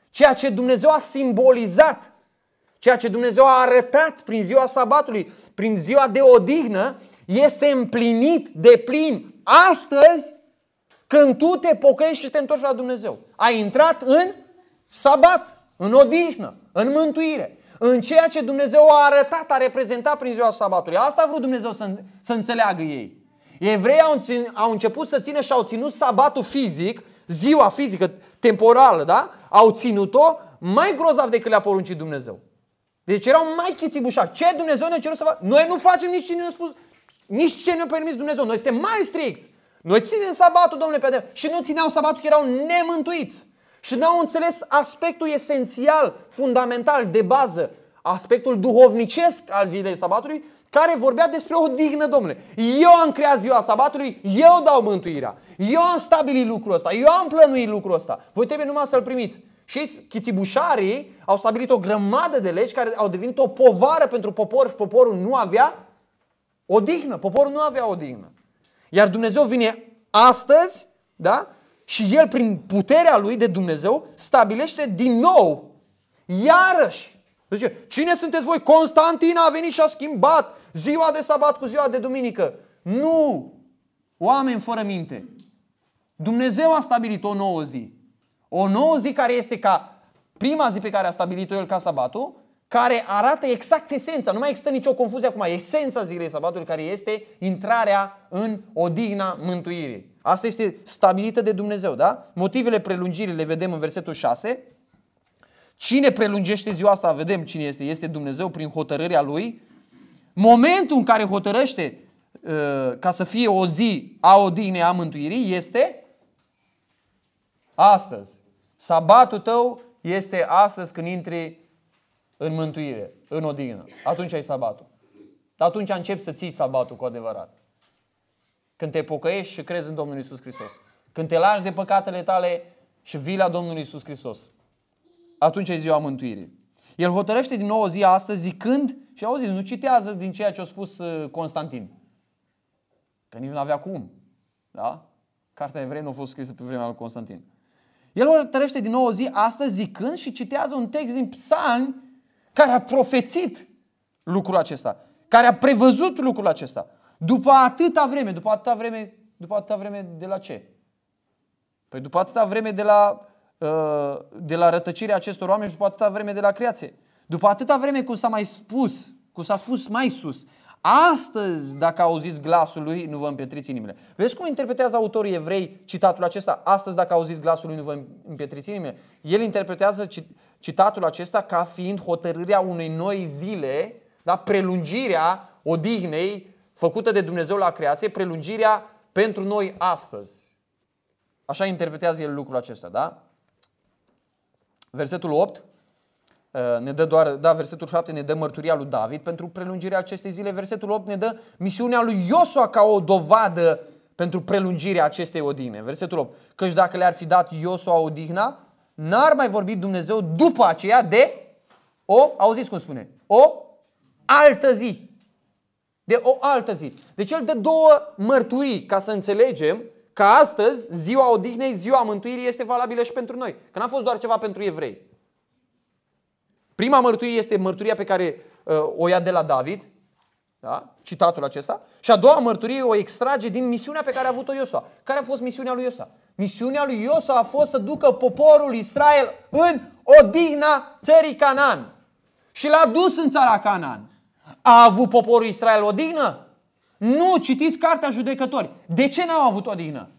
Ceea ce Dumnezeu a simbolizat, ceea ce Dumnezeu a arătat prin ziua sabatului, prin ziua de odihnă, este împlinit de plin astăzi când tu te pocăiești și te întorci la Dumnezeu. Ai intrat în sabat, în odihnă, în mântuire, în ceea ce Dumnezeu a arătat, a reprezentat prin ziua sabatului. Asta a vrut Dumnezeu să, să înțeleagă ei. Evrei au, țin, au început să țină și au ținut sabatul fizic, ziua fizică, temporală, da? Au ținut-o mai grozav decât le-a poruncit Dumnezeu. Deci erau mai chițibușari. Ce Dumnezeu ne-a cerut să facă? Noi nu facem nici ce ne-a spus, nici ce ne-a permis Dumnezeu. Noi suntem mai stricți. Noi ținem sabatul, domnule, pe adevăr. Și nu țineau sabatul că erau nemântuiți. Și n-au înțeles aspectul esențial, fundamental, de bază, aspectul duhovnicesc al zilei sabatului care vorbea despre o dignă, domnule. Eu am creat ziua sabatului, eu dau mântuirea. Eu am stabilit lucrul ăsta, eu am plănuit lucrul ăsta. Voi trebuie numai să-l primiți. Și chitibușarii au stabilit o grămadă de legi care au devenit o povară pentru popor și poporul nu avea o dignă. Poporul nu avea o dignă. Iar Dumnezeu vine astăzi, da? Și El, prin puterea Lui de Dumnezeu, stabilește din nou, iarăși, Zice, cine sunteți voi? Constantin a venit și a schimbat ziua de sabat cu ziua de duminică. Nu! Oameni fără minte. Dumnezeu a stabilit o nouă zi. O nouă zi care este ca prima zi pe care a stabilit-o el ca sabatul, care arată exact esența. Nu mai există nicio confuzie acum. Esența zilei sabatului care este intrarea în odihna mântuirii. Asta este stabilită de Dumnezeu, da? Motivele prelungirii le vedem în versetul 6. Cine prelungește ziua asta? Vedem cine este. Este Dumnezeu prin hotărârea Lui. Momentul în care hotărăște uh, ca să fie o zi a odihnei a mântuirii este astăzi. Sabatul tău este astăzi când intri în mântuire, în odihnă. Atunci ai sabatul. Dar atunci începi să ții sabatul cu adevărat. Când te pocăiești și crezi în Domnul Isus Hristos. Când te lași de păcatele tale și vii la Domnul Isus Hristos atunci e ziua mântuirii. El hotărăște din nou o zi astăzi zicând, și auzi nu citează din ceea ce a spus uh, Constantin. Că nici nu avea cum. Da? Cartea evrei nu a fost scrisă pe vremea lui Constantin. El hotărăște din nou o zi astăzi zicând și citează un text din psalmi care a profețit lucrul acesta, care a prevăzut lucrul acesta. După atâta vreme, după atâta vreme, după atâta vreme de la ce? Păi după atâta vreme de la Uh, de la rătăcirea acestor oameni și după atâta vreme de la creație. După atâta vreme cum s-a mai spus, cum s-a spus mai sus, astăzi dacă auziți glasul lui, nu vă împietriți inimile. Vezi cum interpretează autorii evrei citatul acesta? Astăzi dacă auziți glasul lui, nu vă împietriți inimile. El interpretează citatul acesta ca fiind hotărârea unei noi zile, da? prelungirea odihnei făcută de Dumnezeu la creație, prelungirea pentru noi astăzi. Așa interpretează el lucrul acesta, da? Versetul 8 uh, ne dă doar, da, versetul 7 ne dă mărturia lui David pentru prelungirea acestei zile, versetul 8 ne dă misiunea lui Iosua ca o dovadă pentru prelungirea acestei odine. Versetul 8. Căci dacă le-ar fi dat Iosua odihna, n-ar mai vorbi Dumnezeu după aceea de o, auziți cum spune, o altă zi. De o altă zi. Deci el dă două mărturii ca să înțelegem că astăzi ziua odihnei, ziua mântuirii este valabilă și pentru noi. Că n-a fost doar ceva pentru evrei. Prima mărturie este mărturia pe care uh, o ia de la David, da? citatul acesta, și a doua mărturie o extrage din misiunea pe care a avut-o Iosua. Care a fost misiunea lui Iosua? Misiunea lui Iosua a fost să ducă poporul Israel în odihna țării Canaan. Și l-a dus în țara Canaan. A avut poporul Israel odihnă? Nu, citiți cartea judecători. De ce n-au avut odihnă?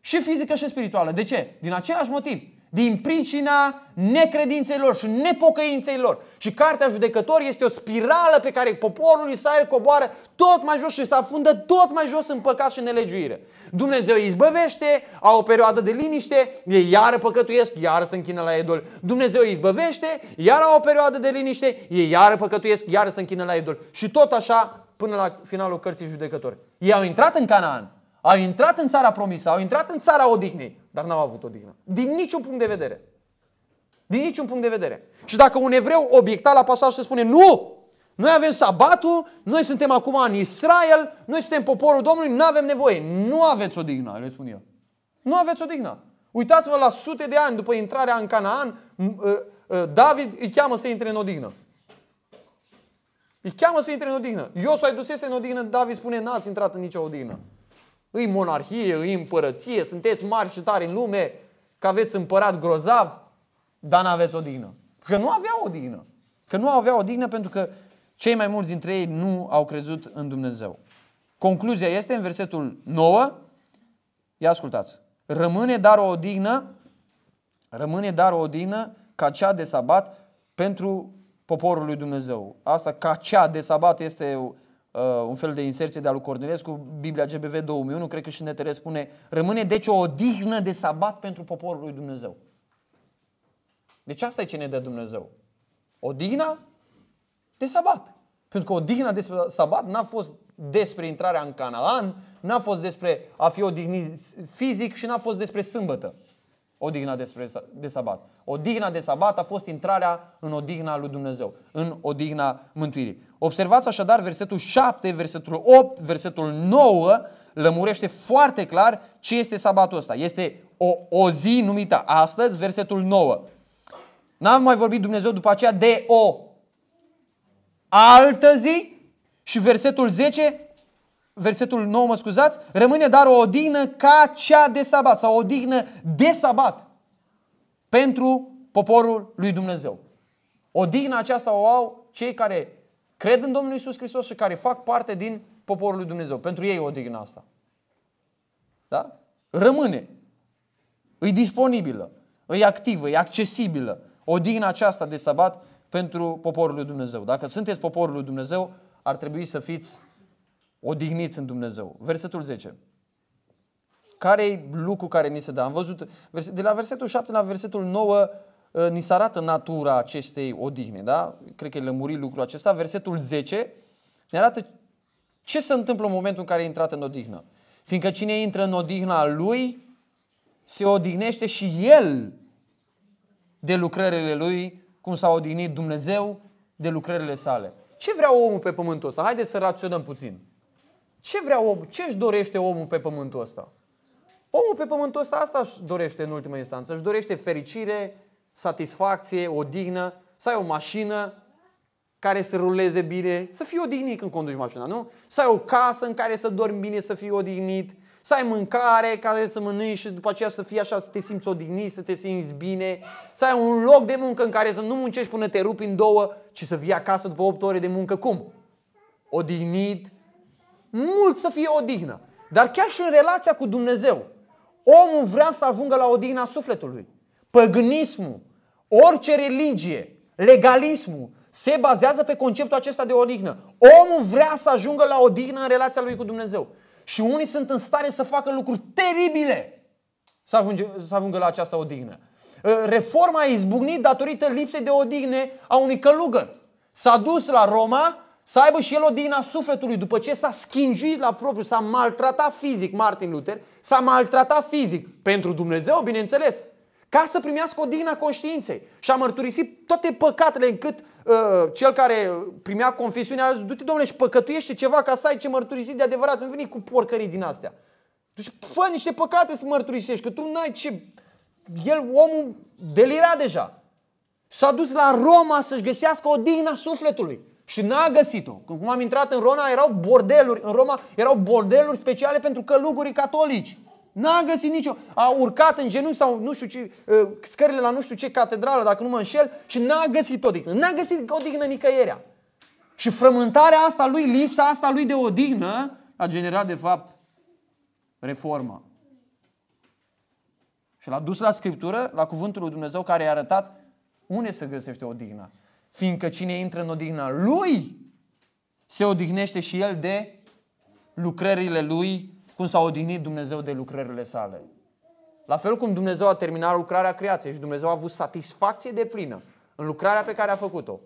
Și fizică și spirituală. De ce? Din același motiv din pricina necredinței lor și nepocăinței lor. Și cartea judecător este o spirală pe care poporul Israel coboară tot mai jos și se afundă tot mai jos în păcat și nelegiuire. Dumnezeu îi izbăvește, au o perioadă de liniște, ei iară păcătuiesc, iară se închină la idol. Dumnezeu îi izbăvește, iară au o perioadă de liniște, ei iară păcătuiesc, iară se închină la idol. Și tot așa până la finalul cărții judecători. Ei au intrat în Canaan, au intrat în țara promisă, au intrat în țara odihnei, dar n-au avut odihnă. Din niciun punct de vedere. Din niciun punct de vedere. Și dacă un evreu obiecta la pasaj se spune nu, noi avem sabatul, noi suntem acum în Israel, noi suntem poporul Domnului, nu avem nevoie. Nu aveți odihnă, le spun eu. Nu aveți odihnă. Uitați-vă la sute de ani după intrarea în Canaan, uh, uh, David îi cheamă să intre în odihnă. Îi cheamă să intre în odihnă. Iosua îi dusese în odihnă, David spune, n-ați intrat în nicio odihnă îi monarhie, îi împărăție, sunteți mari și tari în lume, că aveți împărat grozav, dar nu aveți odihnă. Că nu o odihnă. Că nu o odihnă pentru că cei mai mulți dintre ei nu au crezut în Dumnezeu. Concluzia este în versetul 9. Ia ascultați. Rămâne dar o odihnă, rămâne dar o odihnă ca cea de sabat pentru poporul lui Dumnezeu. Asta ca cea de sabat este uh, un fel de inserție de al Cornelescu, Biblia GBV 2001, cred că și Netere spune, rămâne deci o odihnă de sabat pentru poporul lui Dumnezeu. Deci asta e ce ne dă Dumnezeu. Odihna de sabat. Pentru că odihna de sabat n-a fost despre intrarea în Canaan, n-a fost despre a fi odihnit fizic și n-a fost despre sâmbătă. Odihna despre, de sabat. Odihna de sabat a fost intrarea în odihna lui Dumnezeu, în odihna mântuirii. Observați așadar versetul 7, versetul 8, versetul 9 lămurește foarte clar ce este sabatul ăsta. Este o, o zi numită astăzi, versetul 9. N-a mai vorbit Dumnezeu după aceea de o altă zi și versetul 10 versetul 9, mă scuzați, rămâne dar o odihnă ca cea de sabat sau o odihnă de sabat pentru poporul lui Dumnezeu. Odihna aceasta o au cei care cred în Domnul Isus Hristos și care fac parte din poporul lui Dumnezeu. Pentru ei o odihnă asta. Da? Rămâne. Îi disponibilă, îi activă, e accesibilă odihna aceasta de sabat pentru poporul lui Dumnezeu. Dacă sunteți poporul lui Dumnezeu, ar trebui să fiți odihniți în Dumnezeu. Versetul 10. Care e lucru care ni se dă? Am văzut, de la versetul 7 la versetul 9 ă, ni se arată natura acestei odihne, da? Cred că e lămurit lucrul acesta. Versetul 10 ne arată ce se întâmplă în momentul în care e intrat în odihnă. Fiindcă cine intră în odihna lui, se odihnește și el de lucrările lui, cum s-a odihnit Dumnezeu de lucrările sale. Ce vrea omul pe pământul ăsta? Haideți să raționăm puțin. Ce vrea omul? Ce își dorește omul pe pământul ăsta? Omul pe pământul ăsta asta își dorește în ultima instanță. Își dorește fericire, satisfacție, odihnă, să ai o mașină care să ruleze bine, să fii odihnit când conduci mașina, nu? Să ai o casă în care să dormi bine, să fii odihnit, să ai mâncare care să mănânci și după aceea să fii așa, să te simți odihnit, să te simți bine, să ai un loc de muncă în care să nu muncești până te rupi în două, ci să vii acasă după 8 ore de muncă. Cum? Odihnit, mult să fie odihnă. Dar chiar și în relația cu Dumnezeu, omul vrea să ajungă la odihna sufletului. Păgânismul, orice religie, legalismul, se bazează pe conceptul acesta de odihnă. Omul vrea să ajungă la odihnă în relația lui cu Dumnezeu. Și unii sunt în stare să facă lucruri teribile să, ajunge, să ajungă la această odihnă. Ă, reforma a izbucnit datorită lipsei de odihne a unui călugăr. S-a dus la Roma să aibă și el o dina sufletului după ce s-a schinjuit la propriu, s-a maltratat fizic Martin Luther, s-a maltratat fizic pentru Dumnezeu, bineînțeles, ca să primească o dina conștiinței. Și a mărturisit toate păcatele încât uh, cel care primea confesiunea a zis, du-te domnule și păcătuiește ceva ca să ai ce mărturisit de adevărat, nu veni cu porcării din astea. Deci fă niște păcate să mărturisești, că tu n-ai ce... El, omul, delira deja. S-a dus la Roma să-și găsească o digna sufletului. Și n-a găsit-o. Când cum am intrat în Roma, erau bordeluri, în Roma erau bordeluri speciale pentru călugurii catolici. N-a găsit nicio. A urcat în genunchi sau nu știu ce, ă, scările la nu știu ce catedrală, dacă nu mă înșel, și n-a găsit odihnă. N-a găsit odihnă nicăierea. Și frământarea asta lui, lipsa asta lui de odihnă, a generat de fapt reforma. Și l-a dus la Scriptură, la Cuvântul lui Dumnezeu care i-a arătat unde se găsește odihna. Fiindcă cine intră în odihna lui, se odihnește și el de lucrările lui, cum s-a odihnit Dumnezeu de lucrările sale. La fel cum Dumnezeu a terminat lucrarea creației și Dumnezeu a avut satisfacție de plină în lucrarea pe care a făcut-o.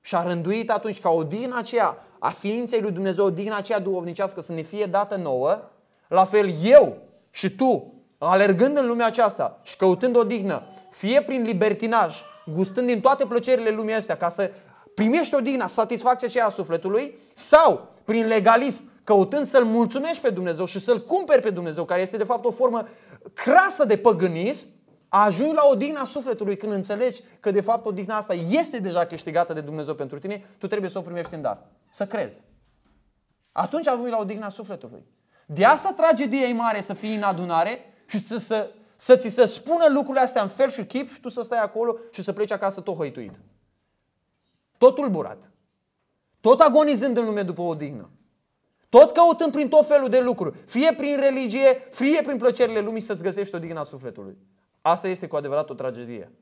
Și a rânduit atunci ca odihna aceea a ființei lui Dumnezeu, odihna aceea duhovnicească să ne fie dată nouă, la fel eu și tu, alergând în lumea aceasta și căutând odihnă, fie prin libertinaj, gustând din toate plăcerile lumii astea, ca să primești odihna, satisfacția aceea a sufletului, sau prin legalism, căutând să-L mulțumești pe Dumnezeu și să-L cumperi pe Dumnezeu, care este de fapt o formă crasă de păgânism, ajungi la odihna sufletului când înțelegi că de fapt odihna asta este deja câștigată de Dumnezeu pentru tine, tu trebuie să o primești în dar. Să crezi. Atunci ajungi la odihna sufletului. De asta tragedia e mare să fii în adunare și să, să să ți se spună lucrurile astea în fel și chip și tu să stai acolo și să pleci acasă tot hăituit. Tot tulburat. Tot agonizând în lume după o dignă. Tot căutând prin tot felul de lucruri, fie prin religie, fie prin plăcerile lumii să-ți găsești o digna sufletului. Asta este cu adevărat o tragedie.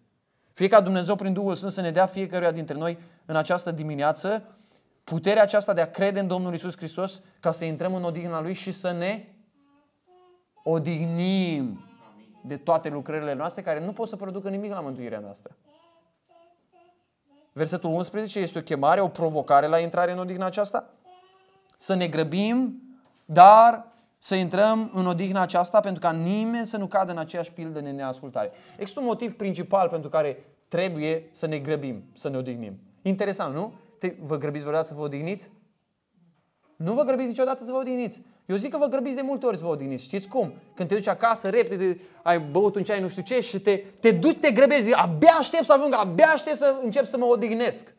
Fie ca Dumnezeu prin Duhul Sfânt să ne dea fiecăruia dintre noi în această dimineață puterea aceasta de a crede în Domnul Isus Hristos ca să intrăm în odihna Lui și să ne odihnim de toate lucrările noastre care nu pot să producă nimic la mântuirea noastră. Versetul 11 este o chemare, o provocare la intrare în odihna aceasta. Să ne grăbim, dar să intrăm în odihna aceasta pentru ca nimeni să nu cadă în aceeași pildă de neascultare. Există un motiv principal pentru care trebuie să ne grăbim, să ne odihnim. Interesant, nu? Te, vă grăbiți vreodată să vă odihniți? Nu vă grăbiți niciodată să vă odihniți. Eu zic că vă grăbiți de multe ori să vă odihniți. Știți cum? Când te duci acasă, repede, ai băut un ceai, nu știu ce, și te, te duci, te grăbești, abia aștept să ajung, abia aștept să încep să mă odihnesc.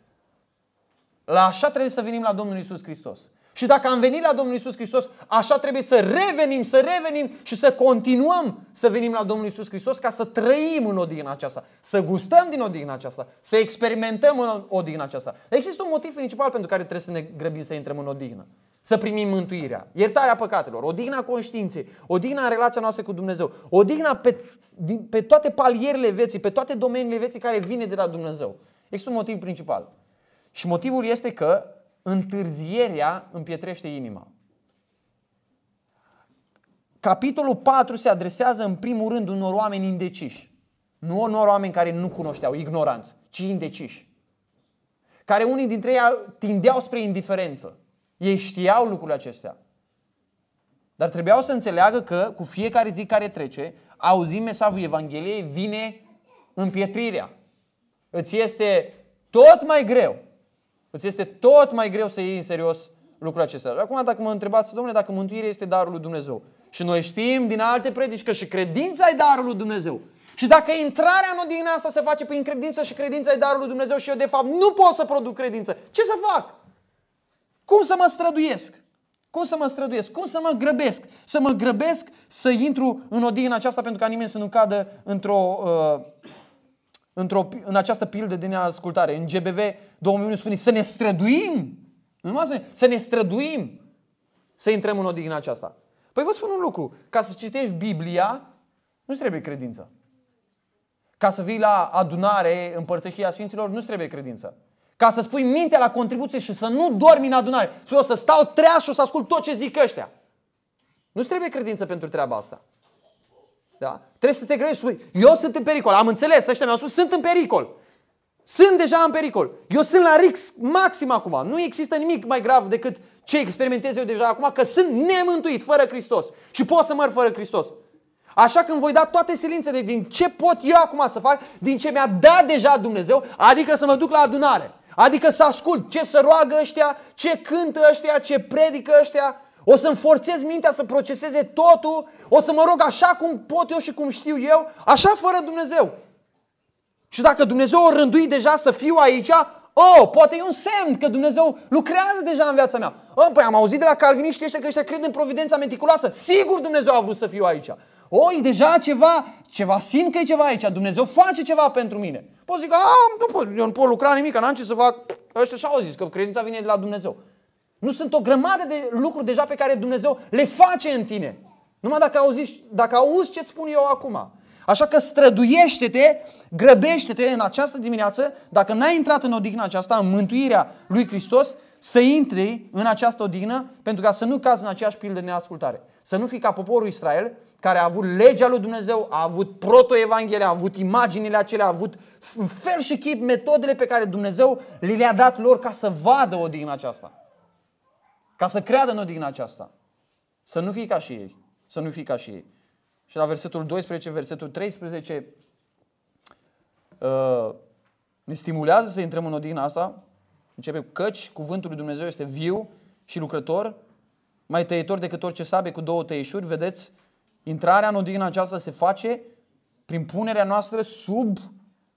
La așa trebuie să venim la Domnul Isus Hristos. Și dacă am venit la Domnul Isus Hristos, așa trebuie să revenim, să revenim și să continuăm să venim la Domnul Isus Hristos ca să trăim în odihna aceasta, să gustăm din odihna aceasta, să experimentăm în odihna aceasta. Există un motiv principal pentru care trebuie să ne grăbim să intrăm în odihnă să primim mântuirea, iertarea păcatelor, odihna conștiinței, odihna în relația noastră cu Dumnezeu, odihna pe, pe toate palierele vieții, pe toate domeniile vieții care vine de la Dumnezeu. Există un motiv principal. Și motivul este că întârzierea împietrește inima. Capitolul 4 se adresează în primul rând unor oameni indeciși. Nu unor oameni care nu cunoșteau, ignoranți, ci indeciși. Care unii dintre ei tindeau spre indiferență. Ei știau lucrurile acestea. Dar trebuiau să înțeleagă că cu fiecare zi care trece, auzim mesajul Evangheliei, vine împietrirea. Îți este tot mai greu. Îți este tot mai greu să iei în serios lucrul acesta. acum dacă mă întrebați, domnule, dacă mântuirea este darul lui Dumnezeu. Și noi știm din alte predici că și credința e darul lui Dumnezeu. Și dacă intrarea în din asta se face prin credință și credința e darul lui Dumnezeu și eu de fapt nu pot să produc credință, ce să fac? Cum să mă străduiesc? Cum să mă străduiesc? Cum să mă grăbesc? Să mă grăbesc să intru în odihna aceasta pentru ca nimeni să nu cadă într-o, uh, într-o, în această pildă de neascultare. În GBV 2001 spune să ne străduim. Nu să ne străduim să intrăm în odihna aceasta. Păi vă spun un lucru. Ca să citești Biblia, nu trebuie credință. Ca să vii la adunare, împărtășia Sfinților, nu trebuie credință. Ca să spui minte la contribuție și să nu dormi în adunare. Spui, o să stau treaz și o să ascult tot ce zic ăștia. Nu trebuie credință pentru treaba asta. Da? Trebuie să te grăiești spui, eu sunt în pericol. Am înțeles, ăștia mi-au spus, sunt în pericol. Sunt deja în pericol. Eu sunt la risc maxim acum. Nu există nimic mai grav decât ce experimentez eu deja acum, că sunt nemântuit, fără Hristos. Și pot să măr fără Hristos. Așa că îmi voi da toate silințele din ce pot eu acum să fac, din ce mi-a dat deja Dumnezeu, adică să mă duc la adunare. Adică să ascult ce să roagă ăștia, ce cântă ăștia, ce predică ăștia. O să-mi forțez mintea să proceseze totul, o să mă rog așa cum pot eu și cum știu eu, așa fără Dumnezeu. Și dacă Dumnezeu o rândui deja să fiu aici, oh, poate e un semn că Dumnezeu lucrează deja în viața mea. Oh, păi am auzit de la calviniști ăștia că ăștia cred în providența meticuloasă. Sigur Dumnezeu a vrut să fiu aici. Oi, deja ceva, ceva simt că e ceva aici, Dumnezeu face ceva pentru mine. Poți zic, a, ah, nu pot, eu nu pot lucra nimic, n-am ce să fac. Ăștia și-au zis că credința vine de la Dumnezeu. Nu sunt o grămadă de lucruri deja pe care Dumnezeu le face în tine. Numai dacă auzi, dacă auzi ce spun eu acum. Așa că străduiește-te, grăbește-te în această dimineață, dacă n-ai intrat în odihna aceasta, în mântuirea lui Hristos, să intri în această odihnă pentru ca să nu cazi în aceeași pildă de neascultare. Să nu fii ca poporul Israel care a avut legea lui Dumnezeu, a avut proto a avut imaginile acelea, a avut în fel și chip metodele pe care Dumnezeu li le-a dat lor ca să vadă odihna aceasta. Ca să creadă în odihna aceasta. Să nu fii ca și ei. Să nu fii ca și ei. Și la versetul 12, versetul 13, uh, ne stimulează să intrăm în odihna asta Începem. Căci cuvântul lui Dumnezeu este viu și lucrător, mai tăietor decât orice sabie cu două tăișuri. Vedeți, intrarea în odihna aceasta se face prin punerea noastră sub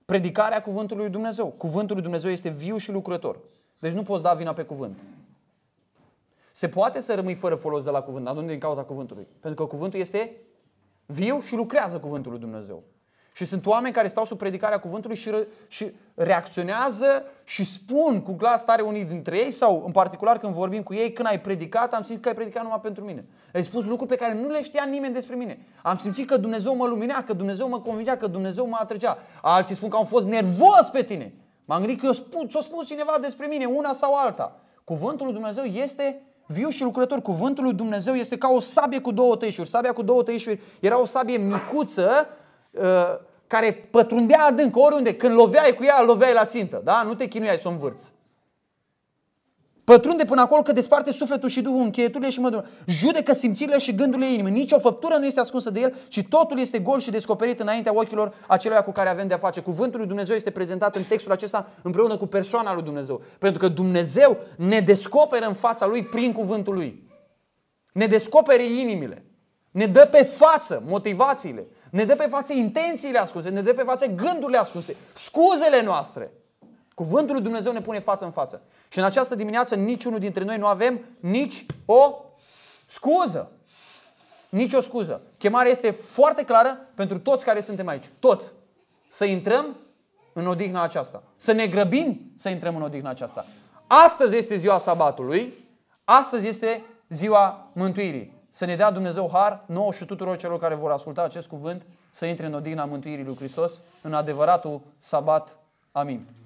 predicarea cuvântului lui Dumnezeu. Cuvântul lui Dumnezeu este viu și lucrător. Deci nu poți da vina pe cuvânt. Se poate să rămâi fără folos de la cuvânt, dar nu din cauza cuvântului. Pentru că cuvântul este viu și lucrează cuvântul lui Dumnezeu. Și sunt oameni care stau sub predicarea cuvântului și, re- și reacționează și spun cu glas tare unii dintre ei sau în particular când vorbim cu ei, când ai predicat, am simțit că ai predicat numai pentru mine. Ai spus lucruri pe care nu le știa nimeni despre mine. Am simțit că Dumnezeu mă lumina, că Dumnezeu mă convingea, că Dumnezeu mă atrăgea. Alții spun că am fost nervos pe tine. M-am gândit că spun, ți-o spus cineva despre mine, una sau alta. Cuvântul lui Dumnezeu este viu și lucrător. Cuvântul lui Dumnezeu este ca o sabie cu două tăișuri. Sabia cu două tăișuri era o sabie micuță Uh, care pătrundea adânc, oriunde, când loveai cu ea, loveai la țintă, da? Nu te chinuiai să o învârți. Pătrunde până acolo că desparte sufletul și Duhul, încheieturile și mădurile. Judecă simțirile și gândurile inimii. Nici o făptură nu este ascunsă de el, ci totul este gol și descoperit înaintea ochilor acelora cu care avem de-a face. Cuvântul lui Dumnezeu este prezentat în textul acesta împreună cu persoana lui Dumnezeu. Pentru că Dumnezeu ne descoperă în fața lui prin cuvântul lui. Ne descopere inimile. Ne dă pe față motivațiile ne dă pe față intențiile ascunse, ne dă pe față gândurile ascunse, scuzele noastre. Cuvântul lui Dumnezeu ne pune față în față. Și în această dimineață niciunul dintre noi nu avem nici o scuză. Nici o scuză. Chemarea este foarte clară pentru toți care suntem aici. Toți. Să intrăm în odihna aceasta. Să ne grăbim să intrăm în odihna aceasta. Astăzi este ziua sabatului, astăzi este ziua mântuirii. Să ne dea Dumnezeu har nouă și tuturor celor care vor asculta acest cuvânt să intre în odihna mântuirii lui Hristos, în adevăratul sabat. Amin.